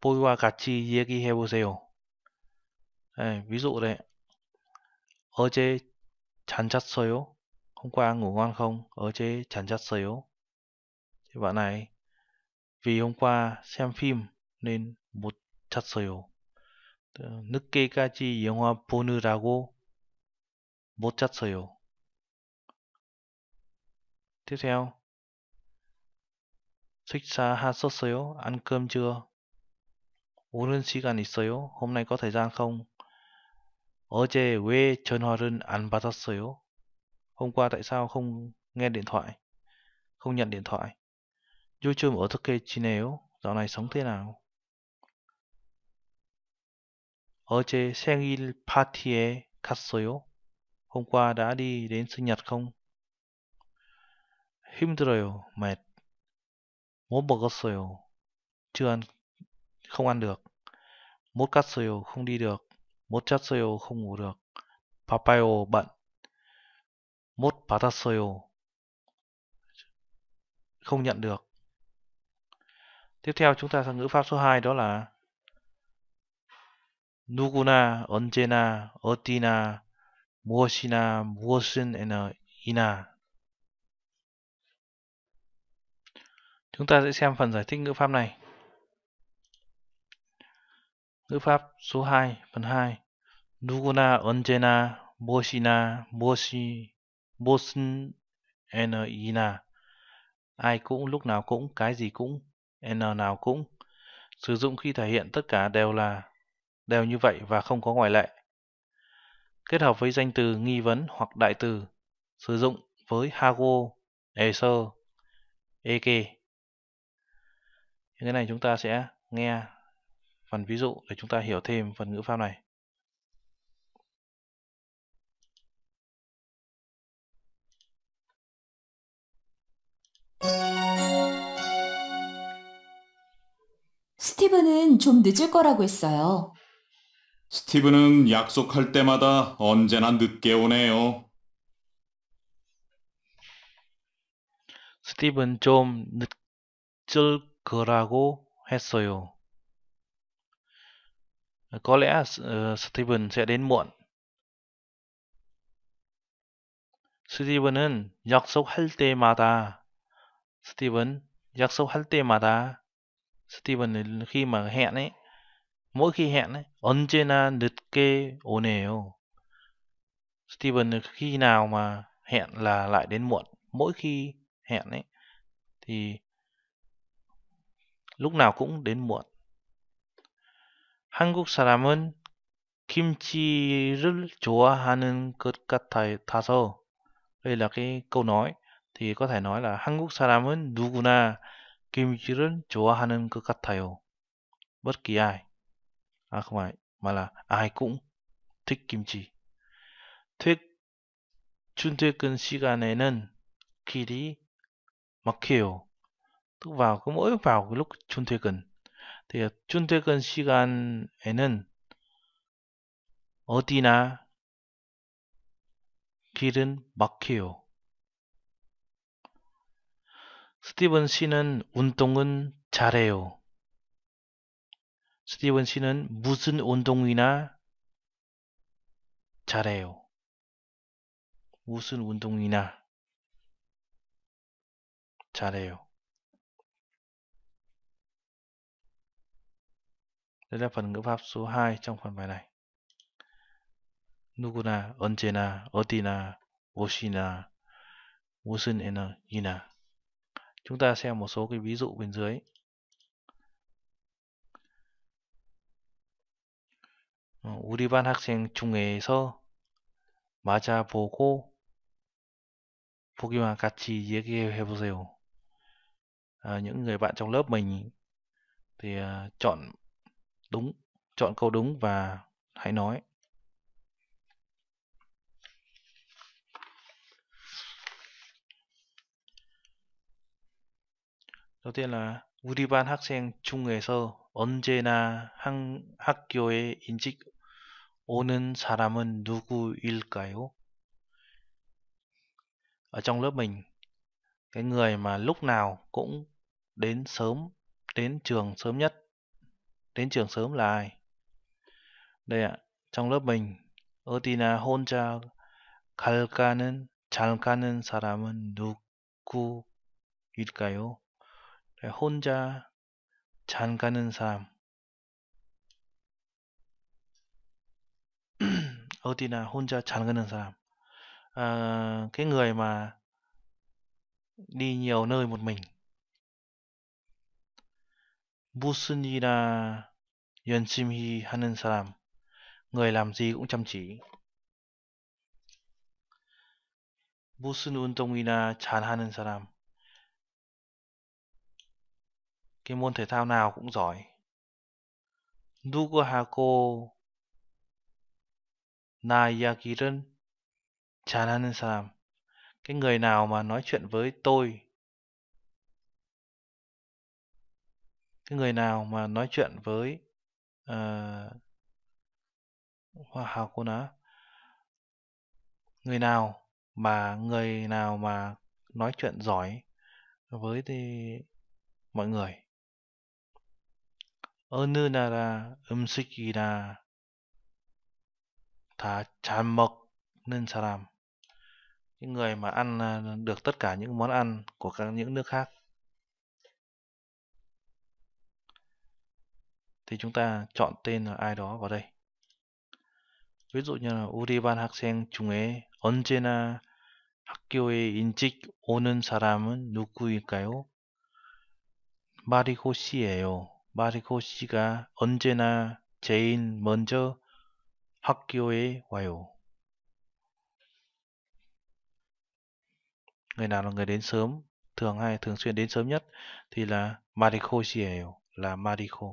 Poiwakachi yeki heboseo. ví dụ đây. Oje chanjatseyo. Hôm qua ngủ ngon không? ở chế chán Oje chanjatseyo. Thì bạn này vì hôm qua xem phim nên một chặt seyo. 늦게까지 영화 보느라고 못 잤어요. 드세요. 식사하셨어요? ăn cơm chưa? 오는 시간 있어요? hôm nay có thời gian không? 어제 왜 전화를 안 받았어요? hôm qua tại sao không nghe điện thoại? không nhận điện thoại? 요즘 어떻게 지내요? dạo này sống thế nào? 어제 생일 파티에 갔어요? Hôm qua đã đi đến sinh nhật không? 힘들어요. mệt. 못 먹었어요. chưa ăn không ăn được. 못 갔어요. không đi được. 못 잤어요. không ngủ được. 바빠요. bận. 못 받았어요. không nhận được. Tiếp theo chúng ta sang ngữ pháp số 2 đó là 누구나 언제나 어디나 무엇이나 무엇은 이나 Chúng ta sẽ xem phần giải thích ngữ pháp này. Ngữ pháp số 2, phần 2. 누구나 언제나 무엇이나 무엇이 에너 이나 ai cũng lúc nào cũng cái gì cũng n nào cũng sử dụng khi thể hiện tất cả đều là đều như vậy và không có ngoại lệ. Kết hợp với danh từ nghi vấn hoặc đại từ, sử dụng với hago, eso, eke. Những cái này chúng ta sẽ nghe phần ví dụ để chúng ta hiểu thêm phần ngữ pháp này. 스티브는 좀 늦을 거라고 했어요. 스티브는 약속할 때마다 언제나 늦게 오네요. 스티브는 좀 늦을 거라고 했어요. Có lẽ u sẽ đến muộn. 스티븐은 약속할 때마다 스티븐 약속할 때마다 스티븐은 khi mà hẹn ấy mỗi khi hẹn ấy, 언제나 늦게 오네요. Steven khi nào mà hẹn là lại đến muộn. Mỗi khi hẹn ấy thì lúc nào cũng đến muộn. 한국 사람은 김치를 좋아하는 것 같아서 đây là cái câu nói thì có thể nói là 한국 사람은 누구나 김치를 좋아하는 것 같아요. bất kỳ ai. à không phải mà là ai cũng thích 김치 퇴, 출퇴근 시간에는 길이 막혀요. tức vào cứ mỗi vào cái lúc 출퇴근 thì 출퇴근 시간에는 어디나 길은 막혀요. 스티븐 씨는 운동은 잘해요. 스티븐 씨는 무슨 운동이나 잘해요. 무슨 운동이나 잘해요. Đây là phần ngữ pháp số 2 trong phần bài này. 누구나, 언제나, 어디나, 무엇이나, 무슨 에너이나. Chúng ta xem một số cái ví dụ bên dưới. 우리 반 학생 중에서 맞아보고 보기만 같이 얘기해 보세요. À, những người bạn trong lớp mình thì uh, chọn đúng, chọn câu đúng và hãy nói. Đầu tiên là 우리 반 학생 중에서 언제나 한 학교에 인직 오는 사람은 누구일까요? Ở trong lớp mình, cái người mà lúc nào cũng đến sớm, đến trường sớm nhất, đến trường sớm là ai? Đây ạ, trong lớp mình, 어디나 혼자 갈까는 잘 가는 사람은 누구일까요? 혼자 잘 가는 사람 어디나 혼자 잠그는 사람 à, cái người mà đi nhiều nơi một mình 무슨 일이나 열심히 하는 사람 người làm gì cũng chăm chỉ 무슨 운동이나 잘하는 사람 cái môn thể thao nào cũng giỏi 누구하고 na Nayagiran Chananan Salam cái người nào mà nói chuyện với tôi cái người nào mà nói chuyện với ờ, hoa hào cô ná người nào mà người nào mà nói chuyện giỏi với thì mọi người Onunara umsikira thà 다 nên 먹는 làm? những người mà ăn à, được tất cả những món ăn của các những nước khác thì chúng ta chọn tên là ai đó vào đây ví dụ như là 우리반 학생 중에 언제나 학교에 인직 오는 사람은 누구일까요? 마리코 씨예요. 마리코 씨가 언제나 제일 먼저 학교에 와요. Người nào là người đến sớm, thường hay thường xuyên đến sớm nhất thì là Mariko 씨예요. là Mariko.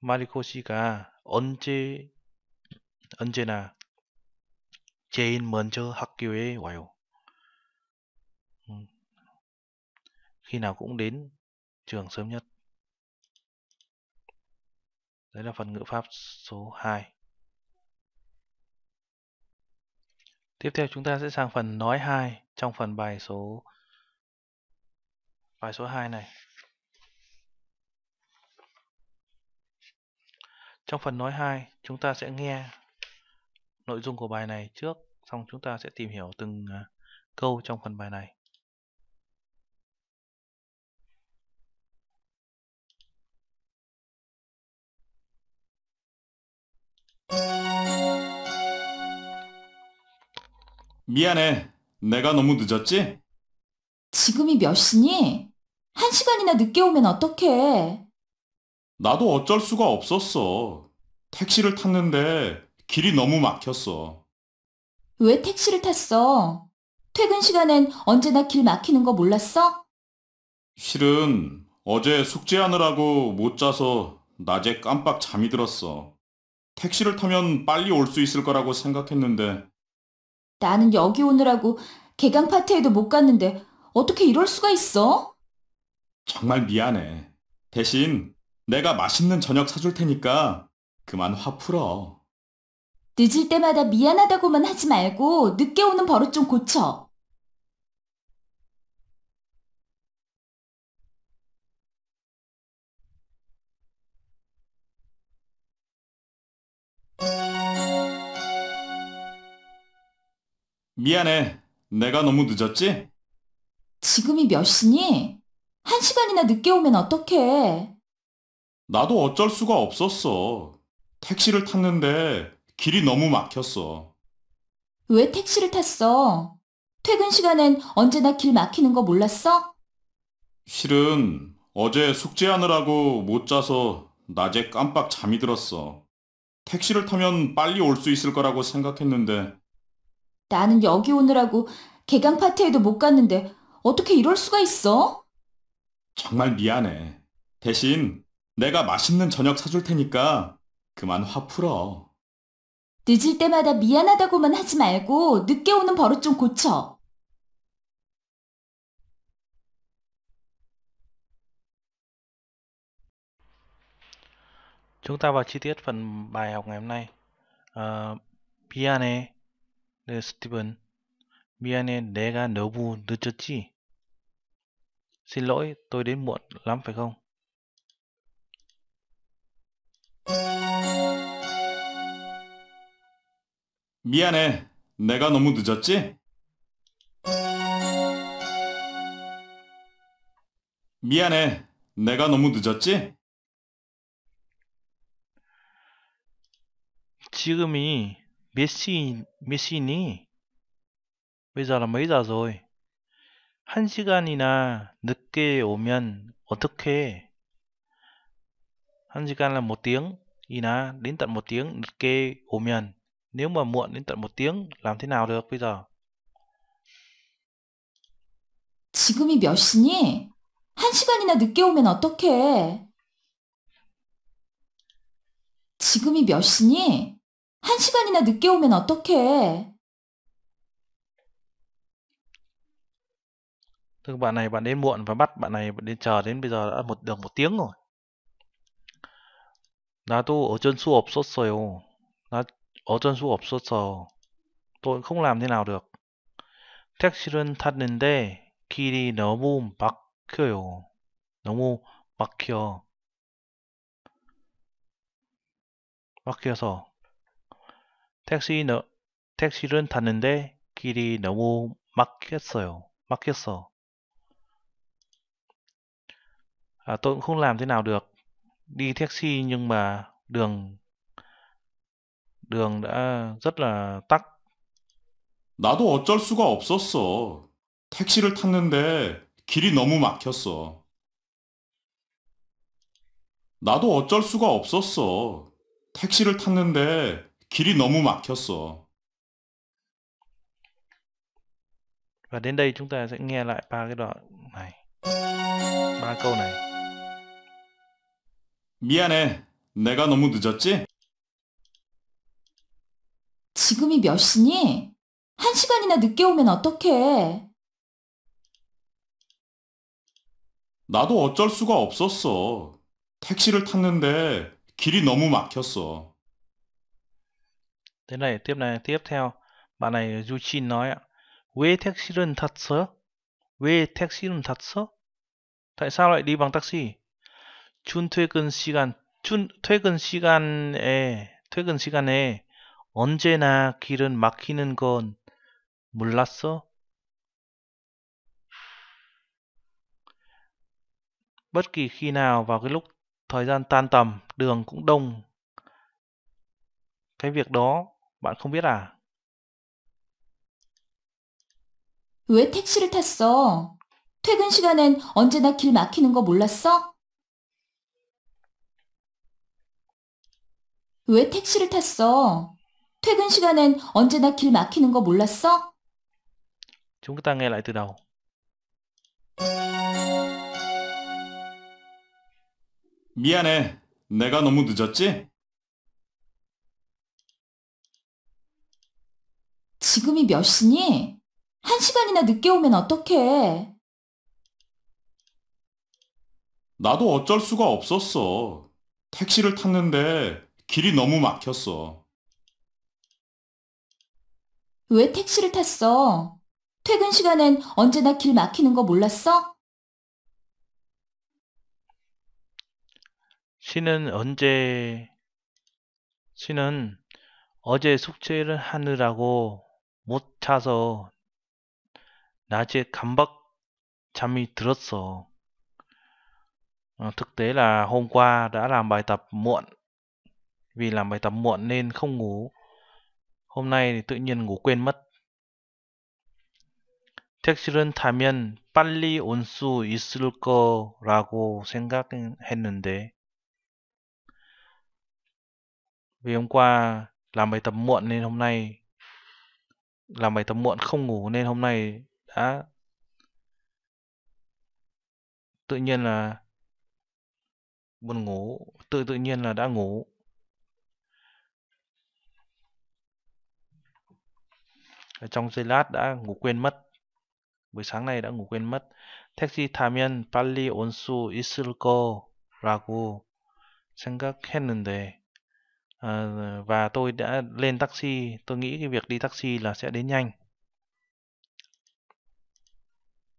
Mariko 씨가 언제 언제나 제일 먼저 학교에 와요. Khi nào cũng đến trường sớm nhất. Đấy là phần ngữ pháp số 2. Tiếp theo chúng ta sẽ sang phần nói 2 trong phần bài số bài số 2 này. Trong phần nói 2, chúng ta sẽ nghe nội dung của bài này trước, xong chúng ta sẽ tìm hiểu từng à, câu trong phần bài này. 미안해. 내가 너무 늦었지? 지금이 몇 시니? 한 시간이나 늦게 오면 어떡해. 나도 어쩔 수가 없었어. 택시를 탔는데 길이 너무 막혔어. 왜 택시를 탔어? 퇴근 시간엔 언제나 길 막히는 거 몰랐어? 실은 어제 숙제하느라고 못 자서 낮에 깜빡 잠이 들었어. 택시를 타면 빨리 올 수 있을 거라고 생각했는데. 나는 여기 오느라고 개강 파티에도 못 갔는데 어떻게 이럴 수가 있어? 정말 미안해. 대신 내가 맛있는 저녁 사줄 테니까 그만 화 풀어. 늦을 때마다 미안하다고만 하지 말고 늦게 오는 버릇 좀 고쳐. 미안해. 내가 너무 늦었지? 지금이 몇 시니? 한 시간이나 늦게 오면 어떡해. 나도 어쩔 수가 없었어. 택시를 탔는데 길이 너무 막혔어. 왜 택시를 탔어? 퇴근 시간엔 언제나 길 막히는 거 몰랐어? 실은 어제 숙제하느라고 못 자서 낮에 깜빡 잠이 들었어. 택시를 타면 빨리 올 수 있을 거라고 생각했는데 나는 여기 오느라고 개강 파티에도 못 갔는데 어떻게 이럴 수가 있어? 정말 미안해. 대신 내가 맛있는 저녁 사줄 테니까 그만 화 풀어. 늦을 때마다 미안하다고만 하지 말고 늦게 오는 버릇 좀 고쳐. c h ú n phần bài học ngày hôm nay. Uh, p 네, 스티븐. 미안해, 내가 너무 늦었지? Xin lỗi, tôi đến muộn lắm phải không? 미안해, 내가 너무 늦었지? 미안해, 내가 너무 늦었지? 지금이 메시, 메시니 bây giờ là mấy giờ rồi? 한 시간이나 늦게 오면 어떻게? 한 시간 là một tiếng, 이나 đến tận một tiếng 늦게 오면 nếu mà muộn đến tận một tiếng làm thế nào được bây giờ? 지금이 몇 시니? 한 시간이나 늦게 오면 어떡해? 지금이 몇 시니? 한 시간이나 늦게 오면 어떡해? Thưa bạn này bạn đến muộn và bắt bạn này đến chờ đến bây giờ đã một được một tiếng rồi. 나도 어쩔 수 없었어요. 나 어쩔 수 없었어. Tôi không làm thế nào được. 택시를 탔는데 길이 너무 막혀요. 너무 막혀. 막혀서 택시 너, 택시를 탔는데 길이 너무 막혔어요. 막혔어. À, tôi cũng không làm thế nào được. Đi taxi nhưng mà đường đường đã rất là tắc. 나도 어쩔 수가 없었어. 택시를 탔는데 길이 너무 막혔어. 나도 어쩔 수가 없었어. 택시를 탔는데 길이 너무 막혔어. Và đến đây chúng ta sẽ nghe lại ba cái đoạn này. ba câu này. 미안해. 내가 너무 늦었지? 지금이 몇 시니? 한 시간이나 늦게 오면 어떡해? 나도 어쩔 수가 없었어. 택시를 탔는데 길이 너무 막혔어. thế này tiếp này tiếp theo bạn này Yuchin nói ạ taxi thật 왜 택시는 taxi 왜 thật 탔어? Tại sao lại đi bằng taxi? Chun Chun 출퇴근 시간 출퇴근 시간에 퇴근 시간에 언제나 길은 막히는 건 몰랐어? Bất kỳ khi nào vào cái lúc thời gian tan tầm, đường cũng đông. Cái việc đó Bạn không biết à? 왜 택시를 탔어? 퇴근 시간엔 언제나 길 막히는 거 몰랐어? 왜 택시를 탔어? 퇴근 시간엔 언제나 길 막히는 거 몰랐어? Chúng ta nghe lại từ đầu. 미안해. 내가 너무 늦었지? 지금이 몇 시니? 한 시간이나 늦게 오면 어떡해? 나도 어쩔 수가 없었어. 택시를 탔는데 길이 너무 막혔어. 왜 택시를 탔어? 퇴근 시간엔 언제나 길 막히는 거 몰랐어? 신은 언제 신은 어제 숙제를 하느라고 못 자서 낮에 감박 잠이 들었어. Thực tế là hôm qua đã làm bài tập muộn. Vì làm bài tập muộn nên không ngủ. Hôm nay thì tự nhiên ngủ quên mất. 택시를 타면 빨리 온수 있을 거라고 생각했는데 Vì hôm qua làm bài tập muộn nên hôm nay làm bài tập muộn không ngủ nên hôm nay đã tự nhiên là buồn ngủ tự tự nhiên là đã ngủ trong giây lát đã ngủ quên mất buổi sáng nay đã ngủ quên mất 택시 타면 빨리 온수 isulko ragu, 생각했는데 à, và tôi đã lên taxi tôi nghĩ cái việc đi taxi là sẽ đến nhanh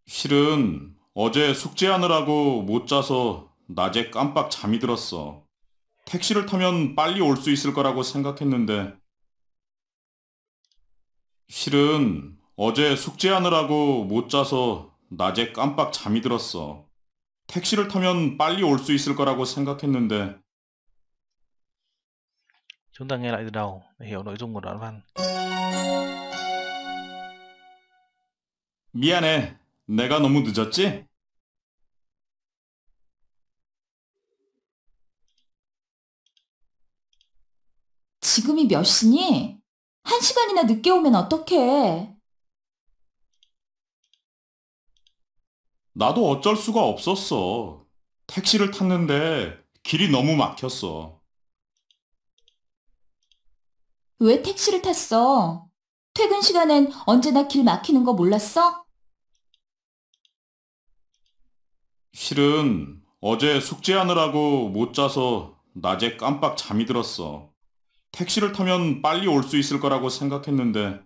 실은 어제 숙제하느라고 못 자서 낮에 깜빡 잠이 들었어. 택시를 타면 빨리 올 수 있을 거라고 생각했는데. 실은 어제 숙제하느라고 못 자서 낮에 깜빡 잠이 들었어. 택시를 타면 빨리 올 수 있을 거라고 생각했는데. Chúng ta nghe lại từ đầu để hiểu nội dung của đoạn văn. 미안해. 내가 너무 늦었지? 지금이 몇 시니? 한 시간이나 늦게 오면 어떡해? 나도 어쩔 수가 없었어. 택시를 탔는데 길이 너무 막혔어. 왜 택시를 탔어? 퇴근 시간엔 언제나 길 막히는 거 몰랐어? 실은 어제 숙제하느라고 못 자서 낮에 깜빡 잠이 들었어. 택시를 타면 빨리 올 수 있을 거라고 생각했는데.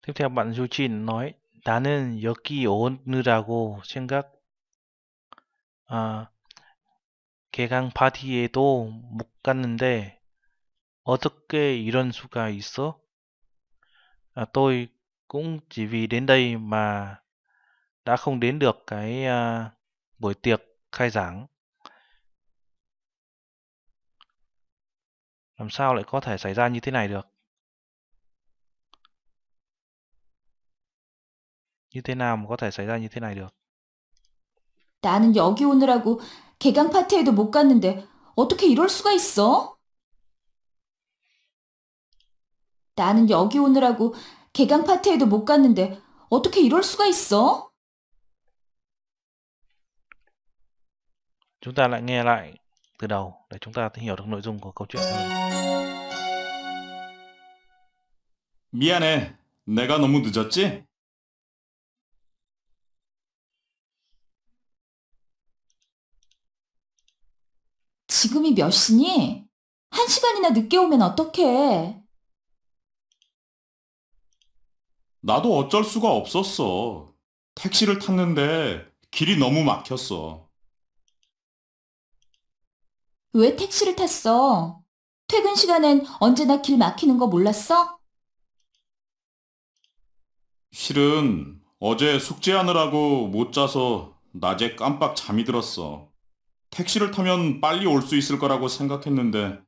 Tiếp theo b ạ 나는 여기 오느라고 생각, 아, 개강 파티에도 못 갔는데 어떻게 이런 수가 있어? À, tôi cũng chỉ vì đến đây mà đã không đến được cái à, buổi tiệc khai giảng. Làm sao lại có thể xảy ra như thế này được? Như thế nào mà có thể xảy ra như thế này được? 나는 여기 오느라고 개강 파티에도 못 갔는데 어떻게 이럴 수가 있어? 나는 여기 오느라고 개강 파티에도 못 갔는데 어떻게 이럴 수가 있어? Chúng ta lại nghe lại từ đầu để chúng ta hiểu được nội dung của câu chuyện hơn. 미안해. 내가 너무 늦었지? 지금이 몇 시니? 한 시간이나 늦게 오면 어떡해? 나도 어쩔 수가 없었어. 택시를 탔는데 길이 너무 막혔어. 왜 택시를 탔어? 퇴근 시간엔 언제나 길 막히는 거 몰랐어? 실은 어제 숙제하느라고 못 자서 낮에 깜빡 잠이 들었어. 택시를 타면 빨리 올 수 있을 거라고 생각했는데.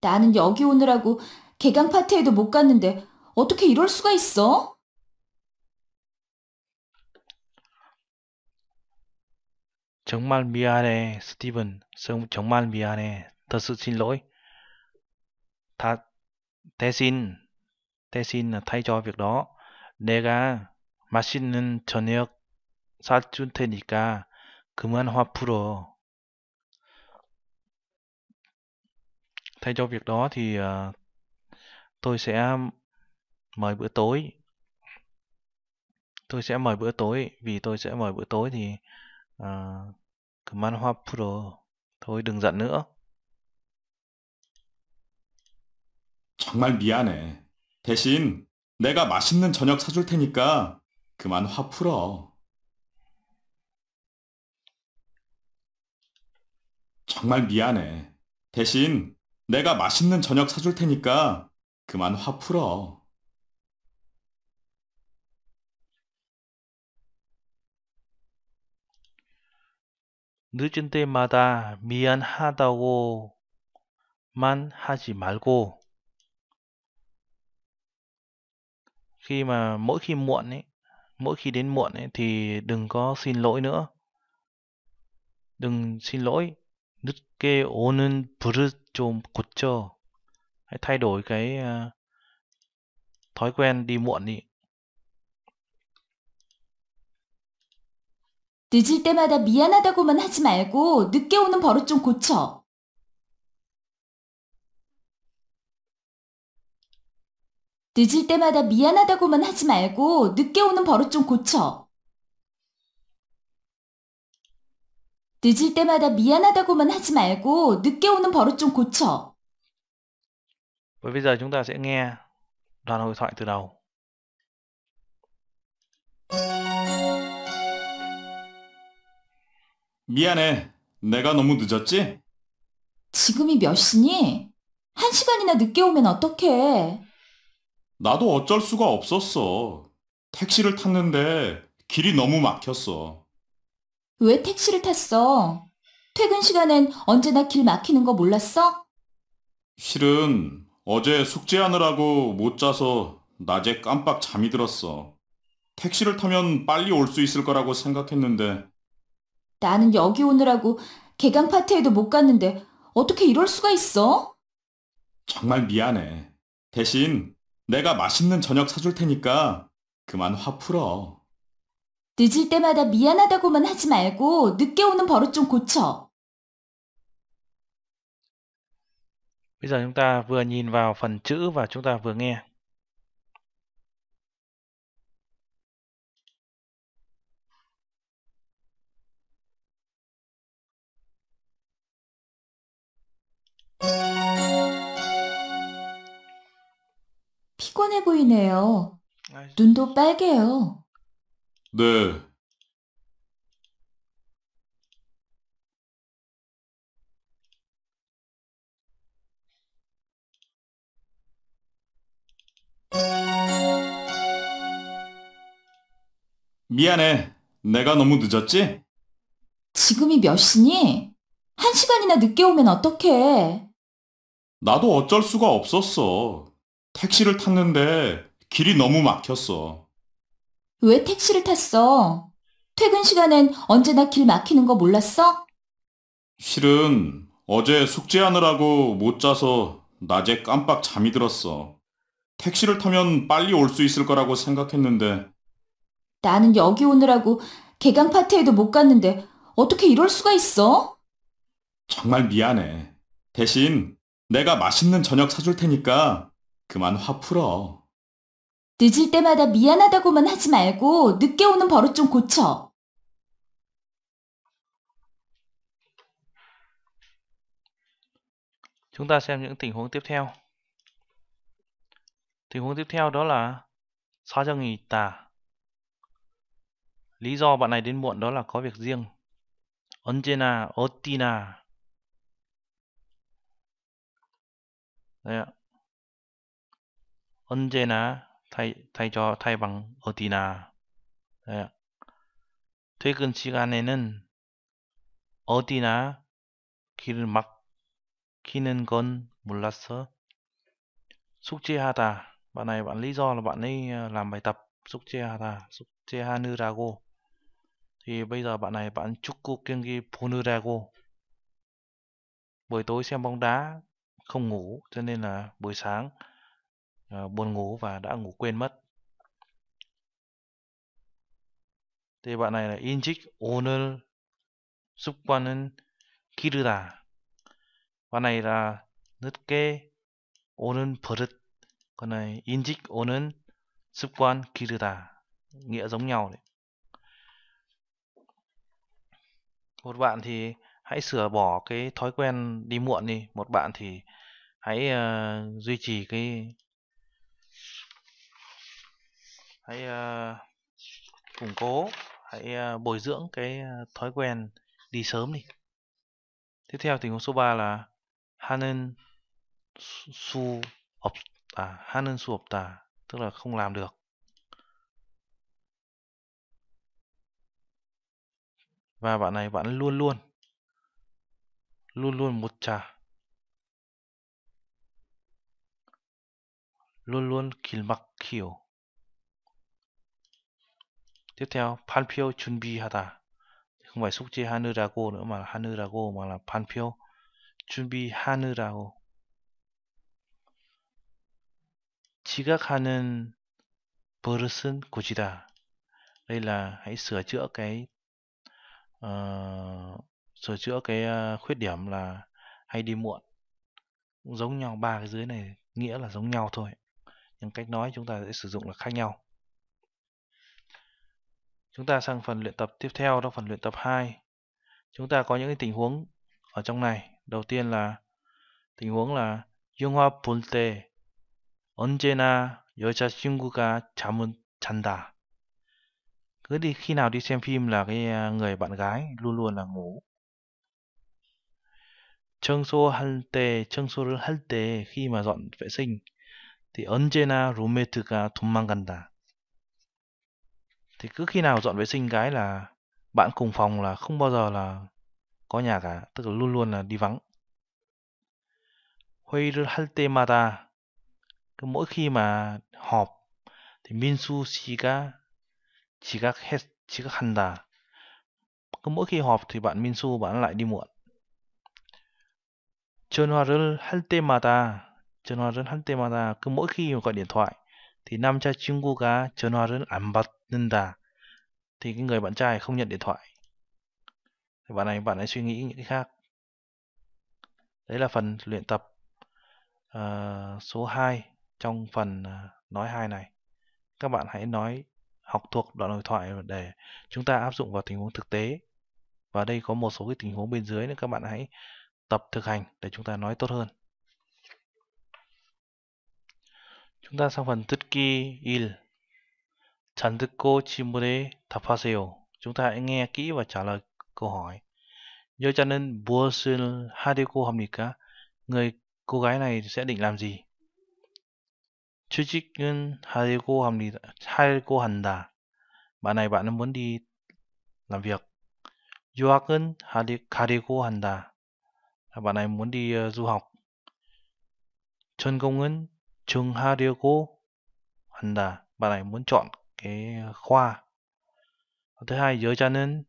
나는 여기 오느라고 개강 파티에도 못 갔는데 어떻게 이럴 수가 있어? 정말 미안해, 스티븐. 정말 미안해. 더스 xin l 대신, 대신 thay c 내가 맛있는 저녁 살줄 테니까 그만 화 풀어. Thay cho việc đó thì uh, tôi sẽ mời bữa tối. Tôi sẽ mời bữa tối vì tôi sẽ mời bữa tối thì uh, 그만 화 풀어. Thôi đừng giận nữa. 정말 미안해. 대신 내가 맛있는 저녁 사줄 테니까 그만 화 풀어. 정말 미안해. 대신 내가 맛있는 저녁 사줄 테니까 그만 화 풀어. 늦은 때마다 미안하다고만 하지 말고 khi mà mỗi khi muộn ấy, mỗi khi đến muộn ấy thì đừng có xin lỗi nữa. Đừng xin lỗi 늦게 오는 불릇좀 고쳐 hãy t cái thói quen đi muộn đi 늦을 때마다 미안하다고만 하지 말고 늦게 오는 버릇 좀 고쳐. 늦을 때마다 미안하다고만 하지 말고 늦게 오는 버릇 좀 고쳐. 늦을 때마다 미안하다고만 하지 말고 늦게 오는 버릇 좀 고쳐. Và bây giờ chúng ta sẽ nghe đoạn hội thoại từ đầu. 미안해. 내가 너무 늦었지? 지금이 몇 시니? 한 시간이나 늦게 오면 어떡해. 나도 어쩔 수가 없었어. 택시를 탔는데 길이 너무 막혔어. 왜 택시를 탔어? 퇴근 시간엔 언제나 길 막히는 거 몰랐어? 실은 어제 숙제하느라고 못 자서 낮에 깜빡 잠이 들었어. 택시를 타면 빨리 올 수 있을 거라고 생각했는데. 나는 여기 오느라고 개강 파티에도 못 갔는데 어떻게 이럴 수가 있어? 정말 미안해. 대신 내가 맛있는 저녁 사줄 테니까 그만 화 풀어. 늦을 때마다 미안하다고만 하지 말고 늦게 오는 버릇 좀 고쳐. Bây giờ chúng ta vừa nhìn vào phần chữ và chúng ta vừa nghe. 피곤해 보이네요. 눈도 빨개요. 네. 미안해. 내가 너무 늦었지? 지금이 몇 시니? 한 시간이나 늦게 오면 어떡해. 나도 어쩔 수가 없었어. 택시를 탔는데 길이 너무 막혔어. 왜 택시를 탔어? 퇴근 시간엔 언제나 길 막히는 거 몰랐어? 실은 어제 숙제하느라고 못 자서 낮에 깜빡 잠이 들었어. 택시를 타면 빨리 올 수 있을 거라고 생각했는데 나는 여기 오느라고 개강 파티에도 못 갔는데 어떻게 이럴 수가 있어? 정말 미안해. 대신 내가 맛있는 저녁 사줄 테니까 그만 화 풀어. 늦을 때마다 미안하다고만 하지 말고 늦게 오는 버릇 좀 고쳐. Chúng ta xem những tình huống tiếp theo. Tình huống tiếp theo đó là nghỉ tà. Lý do bạn này đến muộn đó là có việc riêng. 언제나 어디나 Đấy ạ. 언제나 thay thay cho thay bằng 어디나 예. 퇴근 시간에는 어디나 길을 막히는 건 몰랐어. 숙제하다. Bạn này bạn lý do là bạn ấy ờ, làm bài tập ta, 숙제하다, 숙제하느라고. Thì bây giờ bạn này bạn chúc cô 축구 경기 보느라고. Buổi tối xem bóng đá không ngủ cho nên là buổi sáng Ờ, buồn ngủ và đã ngủ quên mất. Thì bạn này là 인직 오늘 습관은 기르다. Bạn này là 늦게 오는 버릇. Còn này 인직 오는 습관 기르다. Nghĩa giống nhau đấy. Một bạn thì hãy sửa bỏ cái thói quen đi muộn đi, một bạn thì hãy uh, duy trì cái hãy uh, củng cố hãy uh, bồi dưỡng cái ờ, thói quen đi sớm đi tiếp theo tình huống số 3 là hanen su op à hanen su opta tức là không làm được và bạn này bạn luôn luôn luôn luôn một trà luôn luôn kìm mặc kiểu tiếp theo panpio Panpyo Chunbi Hata không phải xúc Sukje Hanurago nữa mà Hanurago mà là panpio chuẩn bị Hanurago 지각하는 버릇은 고지다. Đây là hãy sửa chữa cái uh, sửa chữa cái ờ, khuyết điểm là hay đi muộn. Cũng giống nhau ba cái dưới này nghĩa là giống nhau thôi. Nhưng cách nói chúng ta sẽ sử dụng là khác nhau. Chúng ta sang phần luyện tập tiếp theo đó phần luyện tập 2. Chúng ta có những tình huống ở trong này. Đầu tiên là tình huống là 영화 볼때 언제나 여자친구가 잠은 잔다. Cứ đi khi nào đi xem phim là cái à, người bạn gái luôn luôn là ngủ. 청소할 때, 청소를 할 때, khi mà dọn vệ sinh, thì 언제나 룸메트가 도망간다 thì cứ khi nào dọn vệ sinh cái là bạn cùng phòng là không bao giờ là có nhà cả tức là luôn luôn là đi vắng Hoiru Haltemata cứ mỗi khi mà họp thì Minsu Shiga các hết chỉ Shiga Handa cứ mỗi khi họp thì bạn Minsu bạn lại đi muộn hoa hoa Haltemata Chonwarul Haltemata cứ mỗi khi mà gọi điện thoại thì nam cha 남자친구가 bật nên 받는다. Thì cái người bạn trai không nhận điện thoại. Thì bạn này bạn ấy suy nghĩ những cái khác. Đấy là phần luyện tập uh, số 2 trong phần ờ, nói hai này. Các bạn hãy nói học thuộc đoạn hội thoại để chúng ta áp dụng vào tình huống thực tế. Và đây có một số cái tình huống bên dưới nữa các bạn hãy tập thực hành để chúng ta nói tốt hơn. chúng ta sang phần 듣기 1. 잘 듣고 질문에 답하세요. Chúng ta hãy nghe kỹ và trả lời câu hỏi. 여자는 무엇을 하려고 합니까? Người cô gái này sẽ định làm gì? 취직은 하려고 합니다. 하려고 한다. Bạn này bạn muốn đi làm việc. 유학은 가려고 한다. Bạn này muốn đi uh, du học. 전공은 중하려고 한다. Bạn này muốn chọn cái khoa. Thứ hai, nên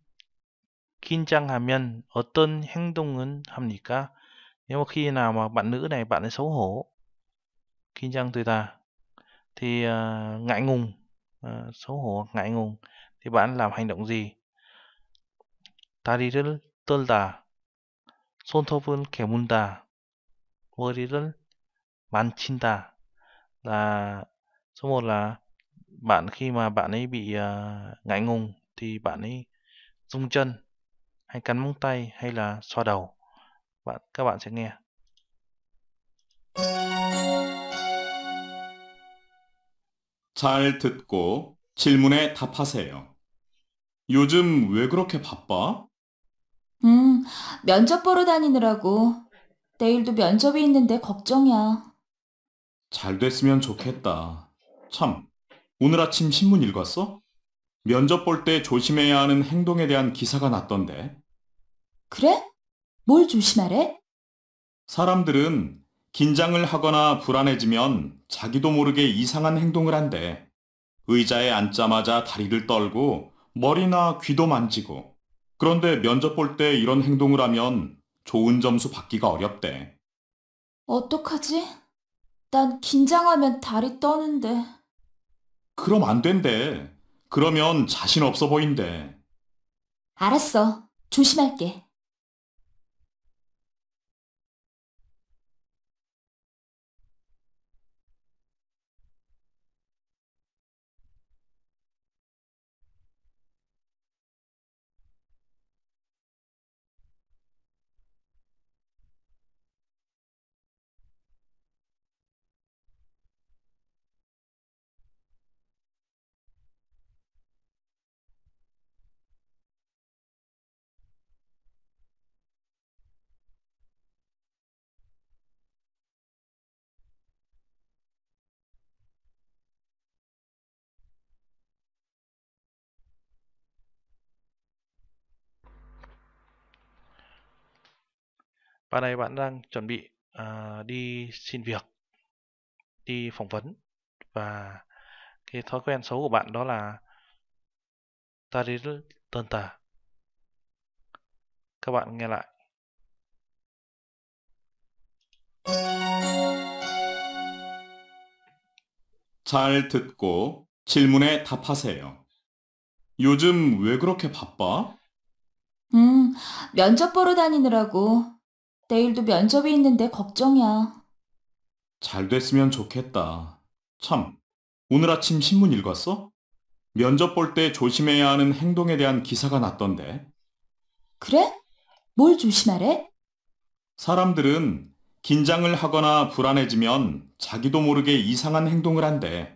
trang hàm nhân ở tân hành động 긴장하면 hàm 행동은 합니까? Nếu mà khi nào mà bạn nữ này bạn ấy xấu hổ, trang 긴장 ta thì uh, ngại ngùng, uh, xấu hổ ngại ngùng thì bạn làm hành động gì? ta đi tân môn 다리를 đi 손톱을 개문다. 머리를 만친다 là số 1 là bạn khi mà bạn ấy bị uh, à, ngại ngùng thì bạn ấy rung chân hay cắn móng tay hay là xoa đầu. Bạn các bạn sẽ nghe. 잘 듣고 질문에 답하세요. 요즘 왜 그렇게 바빠? 음, 면접 보러 다니느라고. 내일도 면접이 있는데 걱정이야. 잘 됐으면 좋겠다. 참, 오늘 아침 신문 읽었어? 면접 볼 때 조심해야 하는 행동에 대한 기사가 났던데. 그래? 뭘 조심하래? 사람들은 긴장을 하거나 불안해지면 자기도 모르게 이상한 행동을 한대. 의자에 앉자마자 다리를 떨고 머리나 귀도 만지고. 그런데 면접 볼 때 이런 행동을 하면 좋은 점수 받기가 어렵대. 어떡하지? 난 긴장하면 다리 떠는데. 그럼 안 된대. 그러면 자신 없어 보인대. 알았어. 조심할게. Bạn này bạn đang chuẩn bị à, đi xin việc, đi phỏng vấn và cái thói quen xấu của bạn đó là ta đến tần tà. Các bạn nghe lại. 잘 듣고 질문에 답하세요. 요즘 왜 그렇게 바빠? 음, 면접 보러 다니느라고 내일도 면접이 있는데 걱정이야. 잘 됐으면 좋겠다. 참, 오늘 아침 신문 읽었어? 면접 볼 때 조심해야 하는 행동에 대한 기사가 났던데. 그래? 뭘 조심하래? 사람들은 긴장을 하거나 불안해지면 자기도 모르게 이상한 행동을 한대.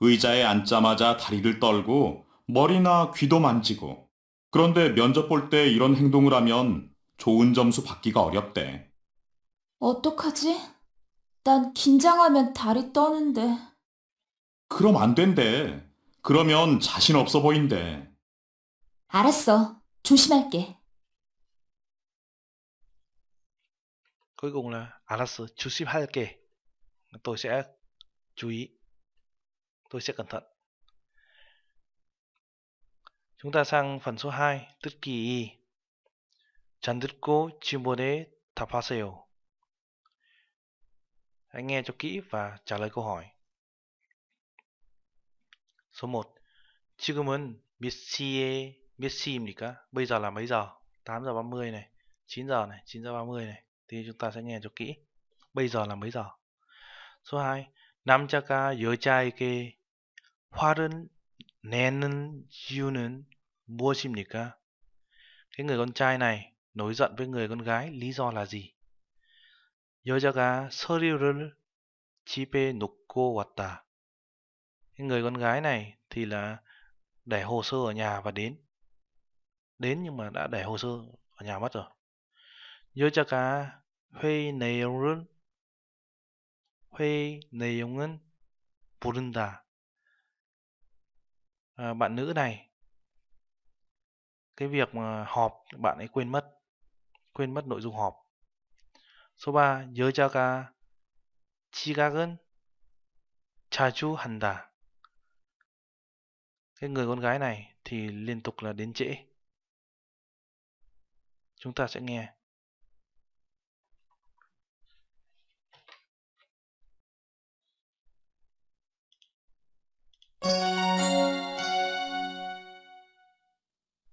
의자에 앉자마자 다리를 떨고 머리나 귀도 만지고. 그런데 면접 볼 때 이런 행동을 하면 좋은 점수 받기가 어렵대. 어떡하지? 난 긴장하면 다리 떠는데. 그럼 안 된대. 그러면 자신 없어 보인대. 알았어. 조심할게. cuối c 알았어 조심할게 tôi sẽ chú ý tôi sẽ cẩn 2 잔듣고 질문에 답하세요. Hãy nghe cho kỹ và trả lời câu hỏi. Số 1. 지금은 몇 시에 몇 시입니까? Bây giờ là mấy giờ? 8 giờ 30 này, 9 giờ này, 9 giờ 30 này. Thì chúng ta sẽ nghe cho kỹ. Bây giờ là mấy giờ? Số 2. 남자가 여자에게 화를 내는 이유는 무엇입니까? Cái người con trai này nổi giận với người con gái lý do là gì? 여자가 서류를 집에 놓고 왔다. Người con gái này thì là để hồ sơ ở nhà và đến. Đến nhưng mà đã để hồ sơ ở nhà mất rồi. 여자가 회의 내용을 회의 내용은 부른다. À, bạn nữ này cái việc mà họp bạn ấy quên mất quên mất nội dung họp. Số 3. 여자가 지각은 자주 한다. Cái người con gái này thì liên tục là đến trễ. Chúng ta sẽ nghe.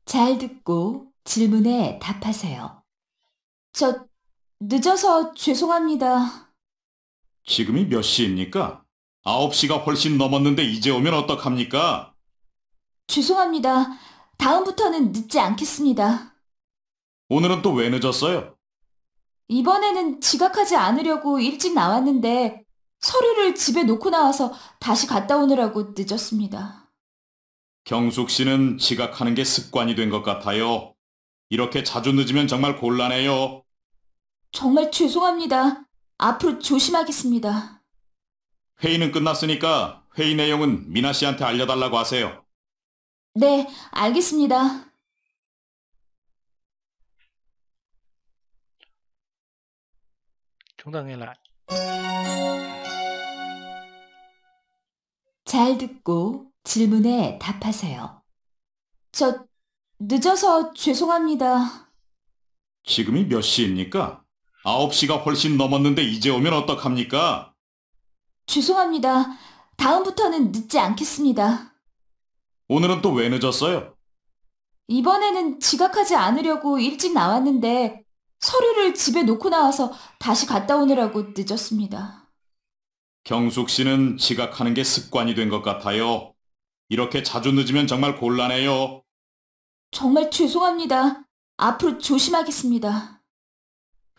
잘 듣고 질문에 답하세요. 저, 늦어서 죄송합니다. 지금이 몇 시입니까? 9시가 훨씬 넘었는데 이제 오면 어떡합니까? 죄송합니다. 다음부터는 늦지 않겠습니다. 오늘은 또 왜 늦었어요? 이번에는 지각하지 않으려고 일찍 나왔는데 서류를 집에 놓고 나와서 다시 갔다 오느라고 늦었습니다. 경숙 씨는 지각하는 게 습관이 된 것 같아요. 이렇게 자주 늦으면 정말 곤란해요. 정말 죄송합니다. 앞으로 조심하겠습니다. 회의는 끝났으니까 회의 내용은 미나 씨한테 알려달라고 하세요. 네, 알겠습니다. 정당해라. 잘 듣고 질문에 답하세요. 저 늦어서 죄송합니다. 지금이 몇 시입니까? 9시가 훨씬 넘었는데 이제 오면 어떡합니까? 죄송합니다. 다음부터는 늦지 않겠습니다. 오늘은 또 왜 늦었어요? 이번에는 지각하지 않으려고 일찍 나왔는데 서류를 집에 놓고 나와서 다시 갔다 오느라고 늦었습니다. 경숙 씨는 지각하는 게 습관이 된 것 같아요. 이렇게 자주 늦으면 정말 곤란해요. 정말 죄송합니다. 앞으로 조심하겠습니다.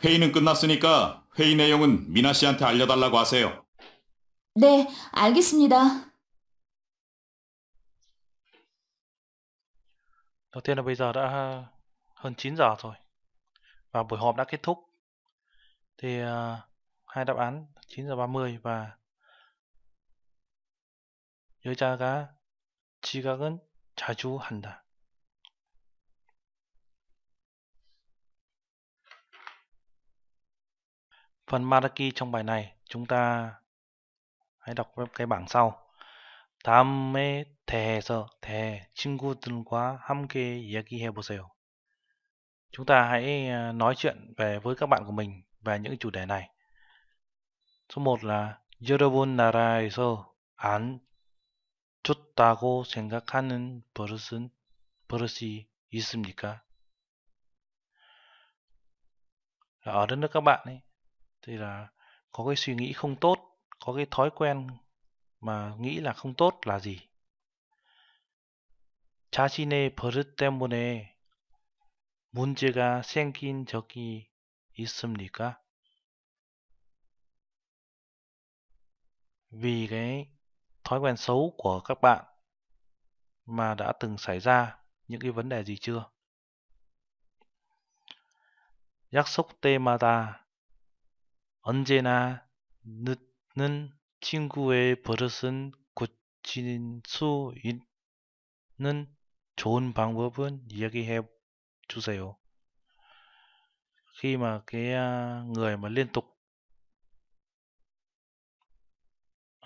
회의는 끝났으니까 회의 내용은 미나 씨한테 알려달라고 하세요. 네, 알겠습니다. Đầu tiên là bây giờ đã hơn 9 giờ rồi và buổi họp đã kết thúc. Thì uh, hai đáp án 9 giờ 30 và 여자가 지각은 자주 한다. Phần Maraki trong bài này chúng ta hãy đọc cái bảng sau. 다음에 대해서 대 친구들과 함께 이야기해 보세요. Chúng ta hãy ờ, nói chuyện về với các bạn của mình về những chủ đề này. Số 1 là 여러분 나라에서 안 좋다고 생각하는 버릇은 버릇이 있습니까? Ở đất nước các bạn ấy, thì là có cái suy nghĩ không tốt có cái thói quen mà nghĩ là không tốt là gì 자신의 버릇 때문에 문제가 생긴 적이 있습니까? Vì cái thói quen xấu của các bạn mà đã từng xảy ra những cái vấn đề gì chưa? 약속 때마다 언제나 늦는 친구의 버릇은 고치는 수 있는 좋은 방법은 이야기해 주세요. Khi mà cái người mà liên tục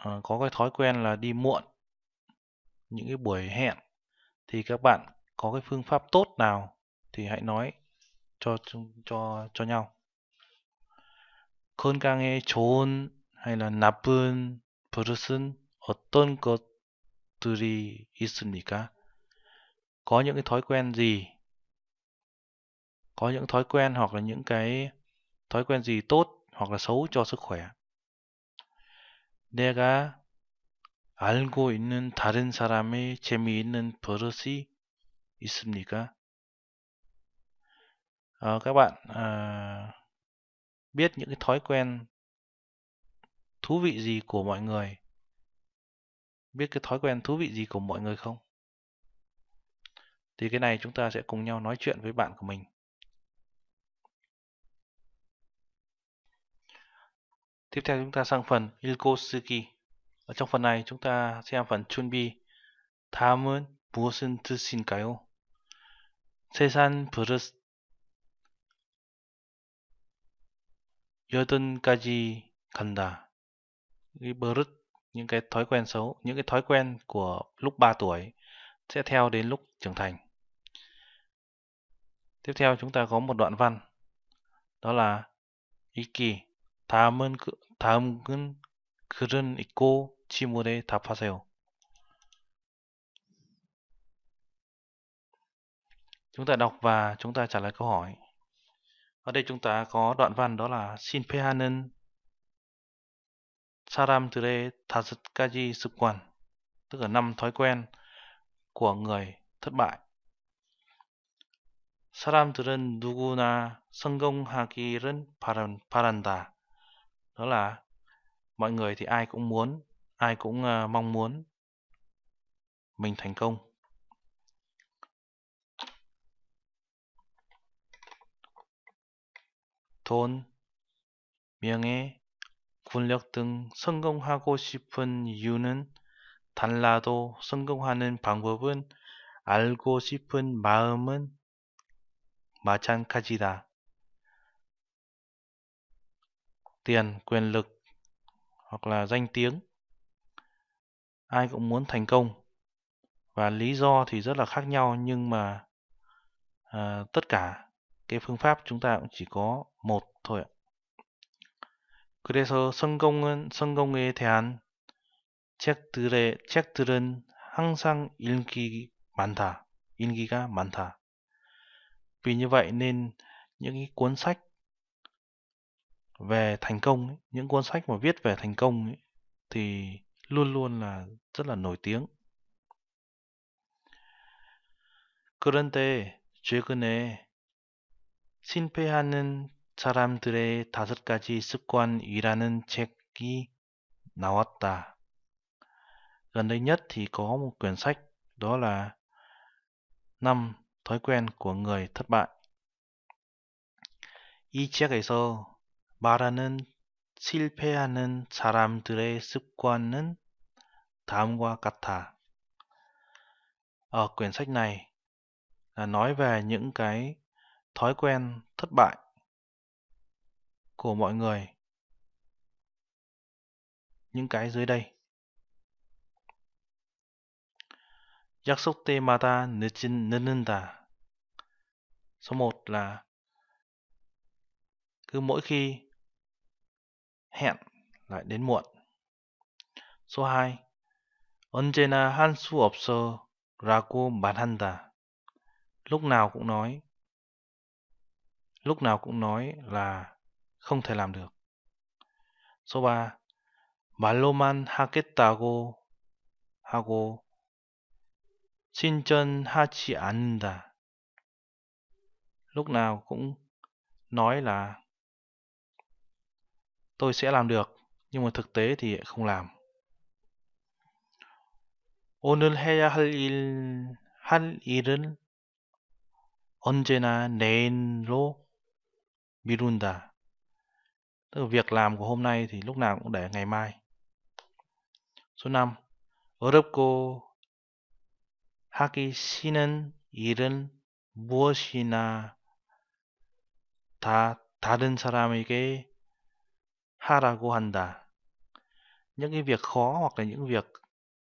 uh, có cái thói quen là đi muộn những cái buổi hẹn thì các bạn có cái phương pháp tốt nào thì hãy nói cho cho cho nhau. 건강에 좋은 아니나 나쁜 버릇은 어떤 것들이 있습니까? Có những cái thói quen gì? Có những thói quen hoặc là những cái thói quen gì tốt hoặc là xấu cho sức khỏe? 내가 알고 있는 다른 사람의 재미있는 버릇이 있습니까? 어, các bạn uh, biết những cái thói quen thú vị gì của mọi người biết cái thói quen thú vị gì của mọi người không thì cái này chúng ta sẽ cùng nhau nói chuyện với bạn của mình tiếp theo chúng ta sang phần Ilkosuki ở trong phần này chúng ta xem phần 준비 다음은 무엇은 드실까요? 세상 부르스 여든까지 간다. 이 버릇 những cái thói quen xấu, những cái thói quen của lúc 3 tuổi sẽ theo đến lúc trưởng thành. Tiếp theo chúng ta có một đoạn văn. Đó là Iki 다음은 다음은 글은 읽고 질문에 답하세요. Chúng ta đọc và chúng ta trả lời câu hỏi. Ở đây chúng ta có đoạn văn đó là Xin Shinpehanen Saramture Tazutkaji Sukwan tức là năm thói quen của người thất bại. Duguna, 누구나 성공하기를 바란, 바란다. Đó là mọi người thì ai cũng muốn, ai cũng ờ, mong muốn mình thành công. 돈, 명예, 군력 등 성공하고 싶은 이유는 달라도 성공하는 방법은 알고 싶은 마음은 마찬가지다. tiền, quyền lực hoặc là danh tiếng. Ai cũng muốn thành công và lý do thì rất là khác nhau nhưng mà à, tất cả cái phương pháp chúng ta cũng chỉ có một thôi ạ. 그래서 성공은 성공에 대한 책들의 책들은 항상 인기 많다. 인기가 많다. Vì như vậy nên những cái cuốn sách về thành công, những cuốn sách mà viết về thành công thì luôn luôn là rất là nổi tiếng. 그런데 최근에 실패하는 사람들의 다섯 가지 습관이라는 책이 나왔다. Gần đây nhất thì có một quyển sách đó là năm Thói quen của người thất bại. 이 책에서 말하는 실패하는 사람들의 습관은 다음과 같아. Ở quyển sách này là nói về những cái thói quen thất bại của mọi người những cái dưới đây. Yaksote mata nichin nenunda. Số 1 là cứ mỗi khi hẹn lại đến muộn. Số 2 언제나 한수 없어 라고 말한다. Lúc nào cũng nói lúc nào cũng nói là không thể làm được. Số 3. 말로만 하겠다고 하고 신전하지 않는다. Lúc nào cũng nói là tôi sẽ làm được, nhưng mà thực tế thì không làm. 오늘 해야 할 일, 할 일은 언제나 내일로 Virunda. Tức là việc làm của hôm nay thì lúc nào cũng để ngày mai. Số 5. 어렵고 하기 싫은 일은 무엇이나 다 다른 사람에게 하라고 한다. Những cái việc khó hoặc là những việc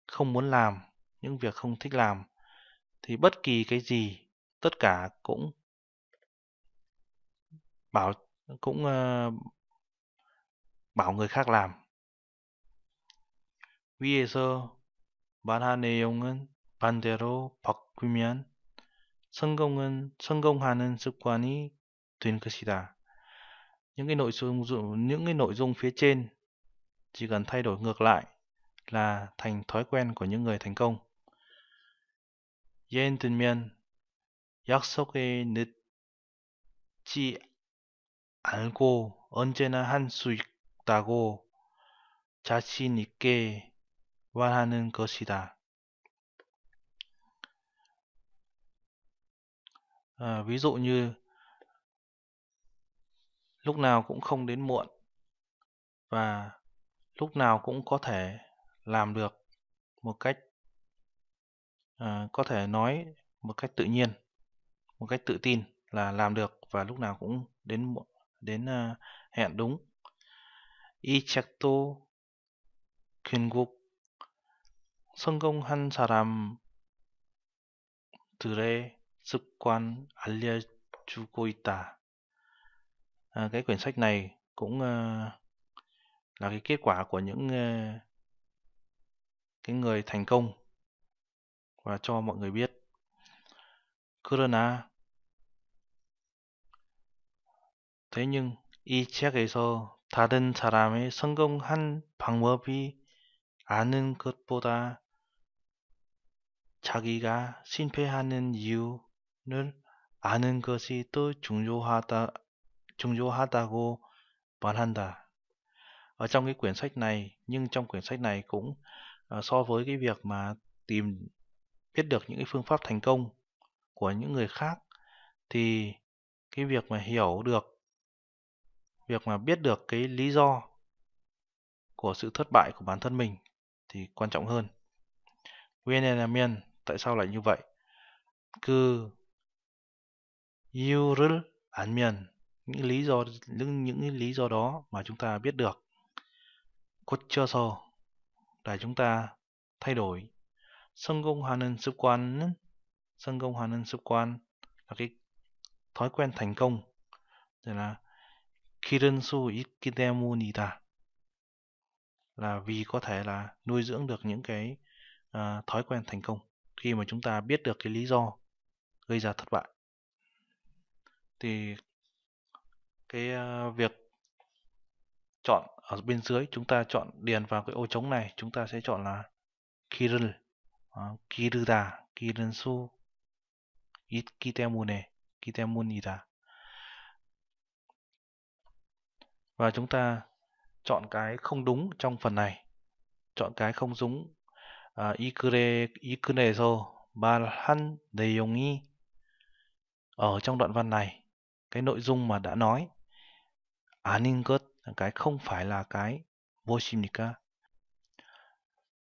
không muốn làm, những việc không thích làm thì bất kỳ cái gì tất cả cũng bảo ờ, cũng uh, bảo người khác làm. 위에서 내용은 반대로 바꾸면 성공은 성공하는 습관이 된 것이다. Những cái nội dung những cái nội dung phía trên chỉ cần thay đổi ngược lại là thành thói quen của những người thành công. 예를 들면 약속에 늦지 알고 언제나 할 수 있다고 자신 있게 말하는 것이다. À, ví dụ như lúc nào cũng không đến muộn và lúc nào cũng có thể làm được một cách à, có thể nói một cách tự nhiên một cách tự tin là làm được và lúc nào cũng đến muộn đến uh, hẹn đúng 이책도 결국 성공한 사람들의 습관 알려주고 있다. À, cái quyển sách này cũng uh, là cái kết quả của những uh, cái người thành công và cho mọi người biết. 그러나 thế nhưng 이 책에서 다른 사람의 성공한 방법이 아는 것보다 자기가 실패하는 이유를 아는 것이 더 중요하다, 중요하다고 말한다. Ở trong cái quyển sách này, nhưng trong quyển sách này cũng ờ, so với cái việc mà tìm biết được những cái phương pháp thành công của những người khác thì cái việc mà hiểu được việc mà biết được cái lý do của sự thất bại của bản thân mình thì quan trọng hơn. Nguyên là miên tại sao lại như vậy? Cứ 이유를 알면 những lý do những những lý do đó mà chúng ta biết được so để chúng ta thay đổi công công hoàn quan, hoàn 습관은 성공하는 quan là cái thói quen thành công Thì là 기른 수 있기 때문이다. Là vì có thể là nuôi dưỡng được những cái uh, thói quen thành công khi mà chúng ta biết được cái lý do gây ra thất bại. Thì cái uh, việc chọn ở bên dưới chúng ta chọn điền vào cái ô trống này chúng ta sẽ chọn là kirun uh, à, kiruda kirinsu ikitemune kitemunida và chúng ta chọn cái không đúng trong phần này chọn cái không đúng ý ý ba ikure ikunezo dùng deyongi ở trong đoạn văn này cái nội dung mà đã nói aningot cái không phải là cái vô voshimnika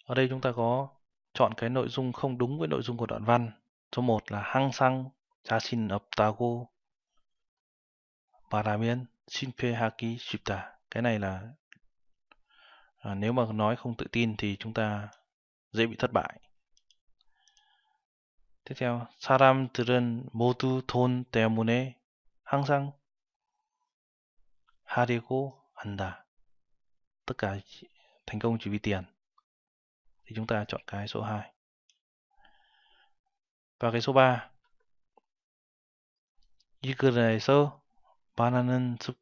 ở đây chúng ta có chọn cái nội dung không đúng với nội dung của đoạn văn số 1 là hang sang cha xin ập tago bà đà miên Shinpei Haki Shipta. Cái này là à, nếu mà nói không tự tin thì chúng ta dễ bị thất bại. Tiếp theo, 사람들은 모두 돈 때문에 항상 하려고 한다. Tất cả thành công chỉ vì tiền. Thì chúng ta chọn cái số 2. Và cái số 3. 이글에서 반하는 습,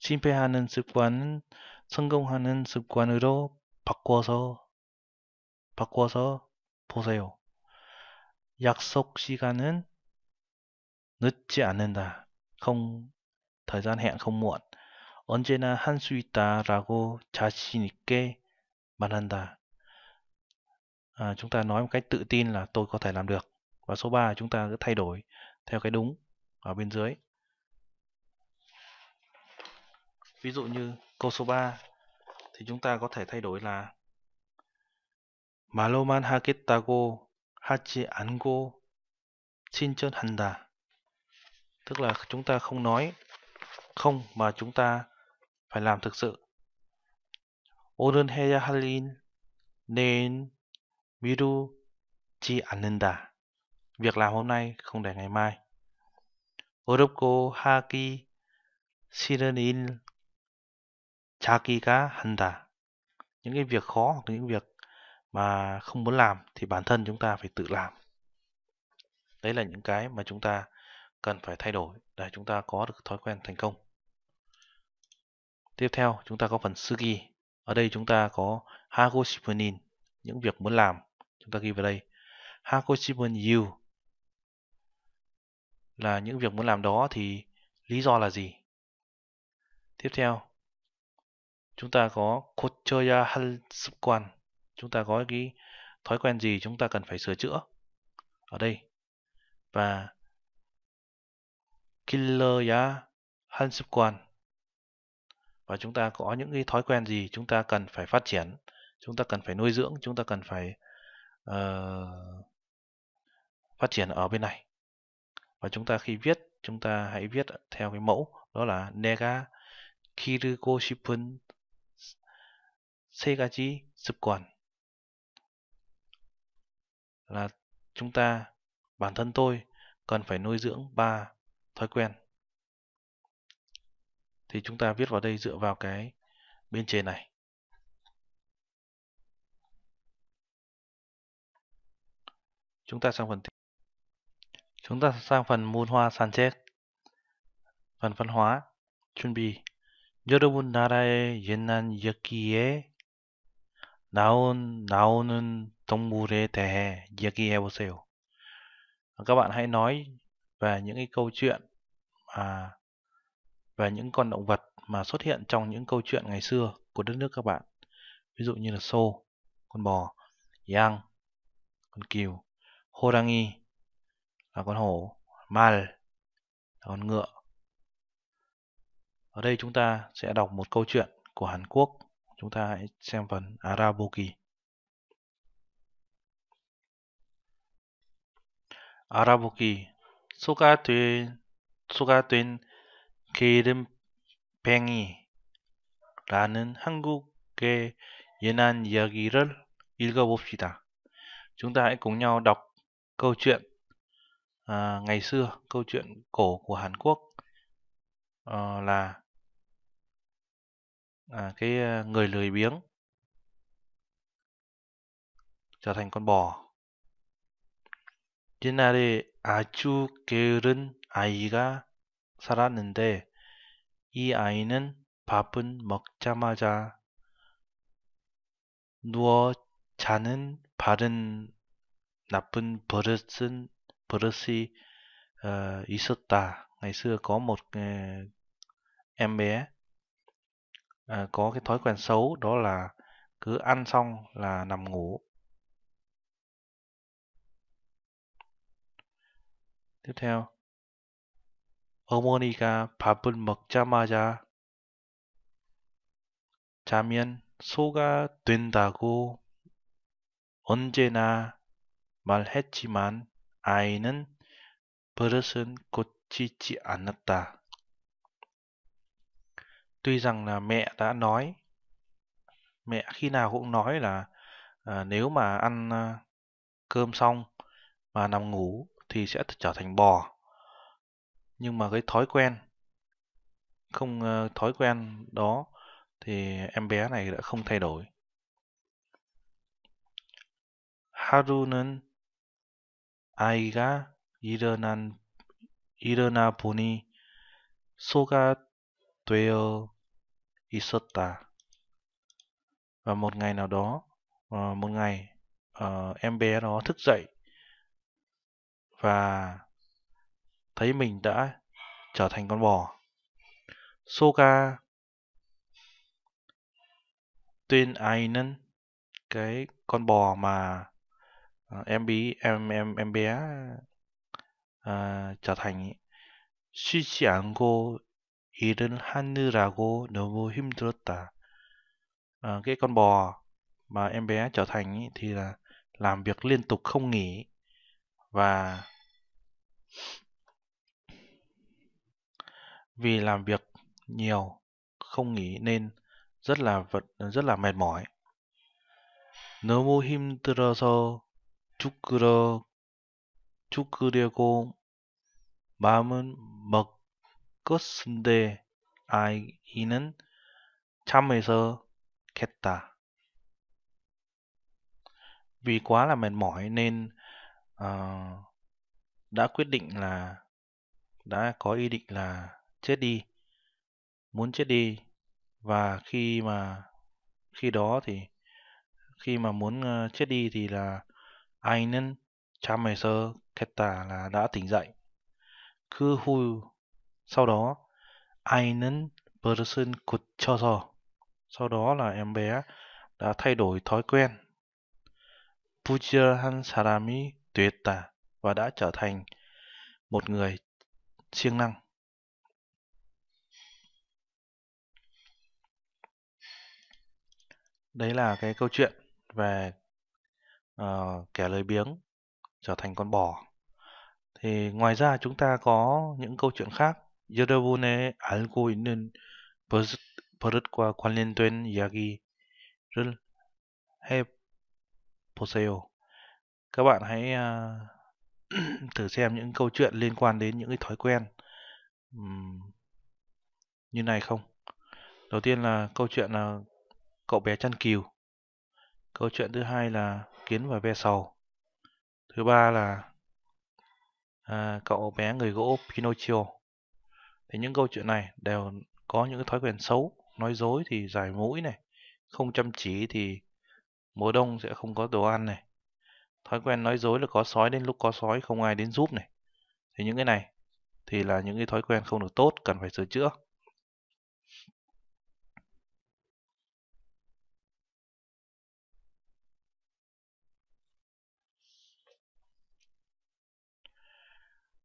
실패하는 습관은 성공하는 습관으로 바꿔서 바꿔서 보세요. 약속 시간은 늦지 않는다. không thời gian hẹn không muộn. 언제나 할 수 있다라고 자신 있게 말한다. À, chúng ta nói một cách tự tin là tôi có thể làm được. Và số 3 chúng ta cứ thay đổi theo cái đúng ở bên dưới. Ví dụ như câu số 3 thì chúng ta có thể thay đổi là 말로만 하겠다고 하지 않고 친절한다. Tức là chúng ta không nói không mà chúng ta phải làm thực sự. 오늘 해야 할 일, 내일 미루지 않는다. Việc làm hôm nay không để ngày mai. 어렵고 하기 싫은 일 자기가 한다. Những cái việc khó hoặc những việc mà không muốn làm thì bản thân chúng ta phải tự làm. Đấy là những cái mà chúng ta cần phải thay đổi để chúng ta có được thói quen thành công. Tiếp theo, chúng ta có phần sugi. Ở đây chúng ta có hago shibunin, những việc muốn làm. Chúng ta ghi vào đây. Hago shibun you là những việc muốn làm đó thì lý do là gì? Tiếp theo, chúng ta có 고쳐야 할 습관 chúng ta có cái thói quen gì chúng ta cần phải sửa chữa ở đây và 길러야 할 습관 và chúng ta có những cái thói quen gì chúng ta cần phải phát triển chúng ta cần phải nuôi dưỡng chúng ta cần phải uh, phát triển ở bên này và chúng ta khi viết chúng ta hãy viết theo cái mẫu đó là nega kiruko shipun 세 가지 습관 là chúng ta bản thân tôi cần phải nuôi dưỡng ba thói quen thì chúng ta viết vào đây dựa vào cái bên trên này chúng ta sang phần tiếp. chúng ta sang phần môn hoa Sanchez phần văn hóa chuẩn bị Yorobun narae yennan yakie 나온 나오는 동물에 대해 이야기해 보세요. Các bạn hãy nói về những cái câu chuyện à, về những con động vật mà xuất hiện trong những câu chuyện ngày xưa của đất nước các bạn. Ví dụ như là sô, con bò, yang, con cừu, horangi là con hổ, mal là con ngựa. Ở đây chúng ta sẽ đọc một câu chuyện của Hàn Quốc chúng ta hãy xem phần Araboki. 알아보기 소가 된 소가 된 게으름뱅이라는 한국의 예난 이야기를 읽어봅시다. Chúng ta hãy cùng nhau đọc câu chuyện à, ngày xưa, câu chuyện cổ của Hàn Quốc à, là à, cái người lười biếng trở thành con bò. 옛날에 아주 게으른 아이가 살았는데 이 아이는 밥은 먹자마자 누워 자는 바른 나쁜 버릇은 버릇이 uh, 있었다. Ngày xưa có một uh, em bé à, có cái thói quen xấu đó là cứ ăn xong là nằm ngủ. Tiếp theo. 어머니가 밥을 먹자마자 자면 소가 된다고 언제나 말했지만 아이는 버릇은 고치지 않았다. tuy rằng là mẹ đã nói mẹ khi nào cũng nói là à, nếu mà ăn à, cơm xong mà nằm ngủ thì sẽ trở thành bò nhưng mà cái thói quen không à, thói quen đó thì em bé này đã không thay đổi 하루는 아이가 일어난 일어나 보니 소가 Tueo Isota à? và một ngày nào đó ờ, một ngày ờ, em bé đó thức dậy và thấy mình đã trở thành con bò Soka tuyên Ainen cái con bò mà ờ, em bí em em em bé uh, trở thành Shichiango 이를 하느라고 너무 힘들었다. À, cái con bò mà em bé trở thành ý, thì là làm việc liên tục không nghỉ và vì làm việc nhiều không nghỉ nên rất là vật rất là mệt mỏi. 너무 힘들어서 죽으러 죽으려고 마음은 먹 끝인데 아이는 잠에서 깼다. Vì quá là mệt mỏi nên uh, đã quyết định là đã có ý định là chết đi, muốn chết đi và khi mà khi đó thì khi mà muốn uh, chết đi thì là 아이는 잠에서 깼다 là đã tỉnh dậy. cứ 후 sau đó einen person 고쳐서 sau đó là em bé đã thay đổi thói quen. Pujahan Sarami tuyệt tả và đã trở thành một người siêng năng. Đấy là cái câu chuyện về uh, kẻ lười biếng trở thành con bò. Thì ngoài ra chúng ta có những câu chuyện khác 여러분의 알고 있는 버릇, 버릇과 관련된 이야기를 해 보세요. Các bạn hãy à, [CLEARS THROAT] thử xem những câu chuyện liên quan đến những cái thói quen như này không. Đầu tiên là câu chuyện là cậu bé chăn cừu. Câu chuyện thứ hai là kiến và ve sầu. Thứ ba là à, cậu bé người gỗ Pinocchio thì những câu chuyện này đều có những cái thói quen xấu nói dối thì dài mũi này không chăm chỉ thì mùa đông sẽ không có đồ ăn này thói quen nói dối là có sói đến lúc có sói không ai đến giúp này thì những cái này thì là những cái thói quen không được tốt cần phải sửa chữa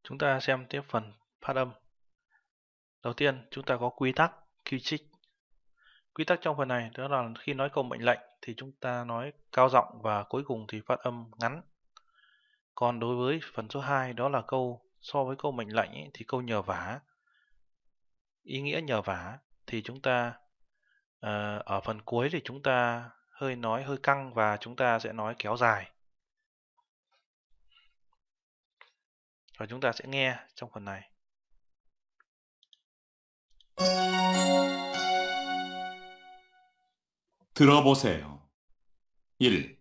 chúng ta xem tiếp phần phát âm Đầu tiên, chúng ta có quy tắc quy Quy tắc trong phần này đó là khi nói câu mệnh lệnh thì chúng ta nói cao giọng và cuối cùng thì phát âm ngắn. Còn đối với phần số 2 đó là câu so với câu mệnh lệnh ấy, thì câu nhờ vả. Ý nghĩa nhờ vả thì chúng ta uh, ở phần cuối thì chúng ta hơi nói hơi căng và chúng ta sẽ nói kéo dài. Và chúng ta sẽ nghe trong phần này. 들어보세요. 1.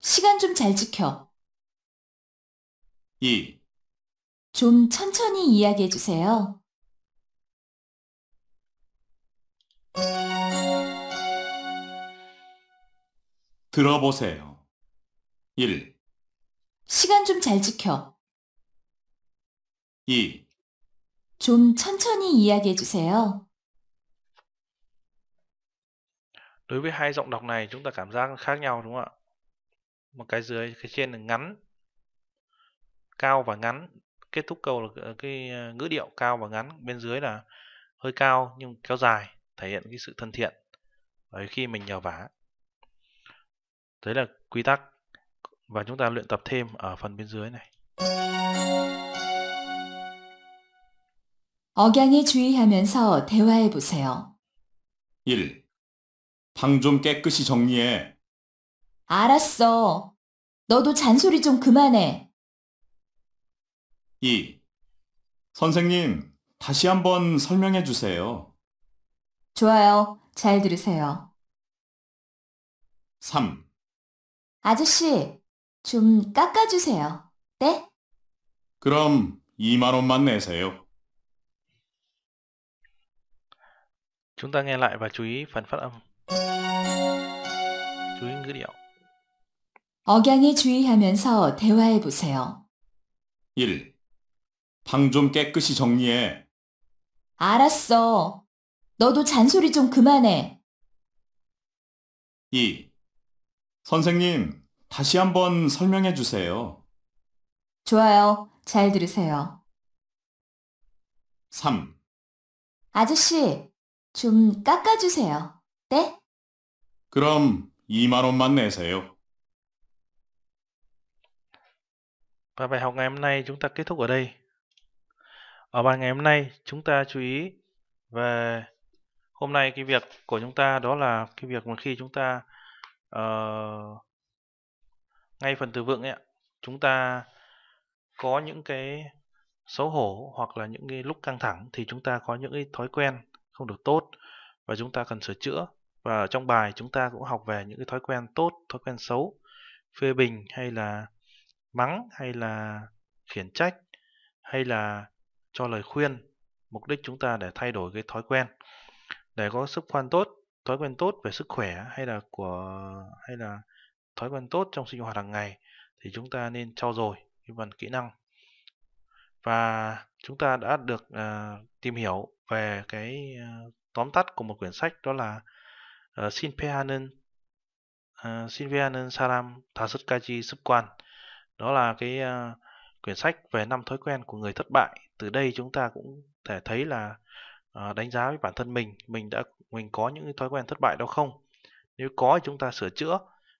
시간 좀 잘 지켜. 2. 좀 천천히 이야기해 주세요. 들어보세요. 1. 시간 좀 잘 지켜. 2. 좀 천천히 이야기해 주세요. Đối với hai giọng đọc này chúng ta cảm giác khác nhau đúng không ạ? Một cái dưới, cái trên là ngắn, cao và ngắn. Kết thúc câu là ờ, cái ờ, ngữ điệu cao và ngắn. Bên dưới là hơi cao nhưng kéo dài, thể hiện cái sự thân thiện. Đấy khi mình nhờ vả. Đấy là quy tắc và chúng ta luyện tập thêm ở phần bên dưới này. 억양에 주의하면서 대화해 보세요. 1. 방 좀 깨끗이 정리해. 알았어. 너도 잔소리 좀 그만해. 2. 선생님, 다시 한번 설명해 주세요. 좋아요. 잘 들으세요. 3. 아저씨, 좀 깎아주세요. 네? 그럼 2만 원만 내세요. Chúng ta nghe lại và chú ý phần phát âm. chú ý ngữ điệu. 억양에 주의하면서 대화해 보세요. 1. 방 좀 깨끗이 정리해. 알았어. 너도 잔소리 좀 그만해. 2. 선생님, 다시 한번 설명해 주세요. 좋아요. 잘 들으세요. 3. 아저씨, 좀 깎아주세요. 네? 그럼 2만 원만 내세요. Và bài học ngày hôm nay chúng ta kết thúc ở đây. Ở bài ngày hôm nay chúng ta chú ý về hôm nay cái việc của chúng ta đó là cái việc mà khi chúng ta uh, ngay phần từ vựng ấy, chúng ta có những cái xấu hổ hoặc là những cái lúc căng thẳng thì chúng ta có những cái thói quen không được tốt và chúng ta cần sửa chữa và trong bài chúng ta cũng học về những cái thói quen tốt thói quen xấu phê bình hay là mắng hay là khiển trách hay là cho lời khuyên mục đích chúng ta để thay đổi cái thói quen để có sức khỏe tốt thói quen tốt về sức khỏe hay là của hay là thói quen tốt trong sinh hoạt hàng ngày thì chúng ta nên trau dồi cái phần kỹ năng và chúng ta đã được uh, tìm hiểu về cái ờ, tóm tắt của một quyển sách đó là uh, ờ, Sinpehanen uh, ờ, Sinpehanen Saram Thasutkaji Subkwan đó là cái quyển sách về năm thói quen của người thất bại từ đây chúng ta cũng thể thấy là đánh giá với bản thân mình mình đã mình có những thói quen thất bại đó không nếu có thì chúng ta sửa chữa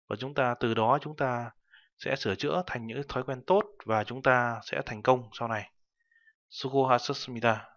và chúng ta từ đó chúng ta sẽ sửa chữa thành những thói quen tốt và chúng ta sẽ thành công sau này. Sukuhasasumida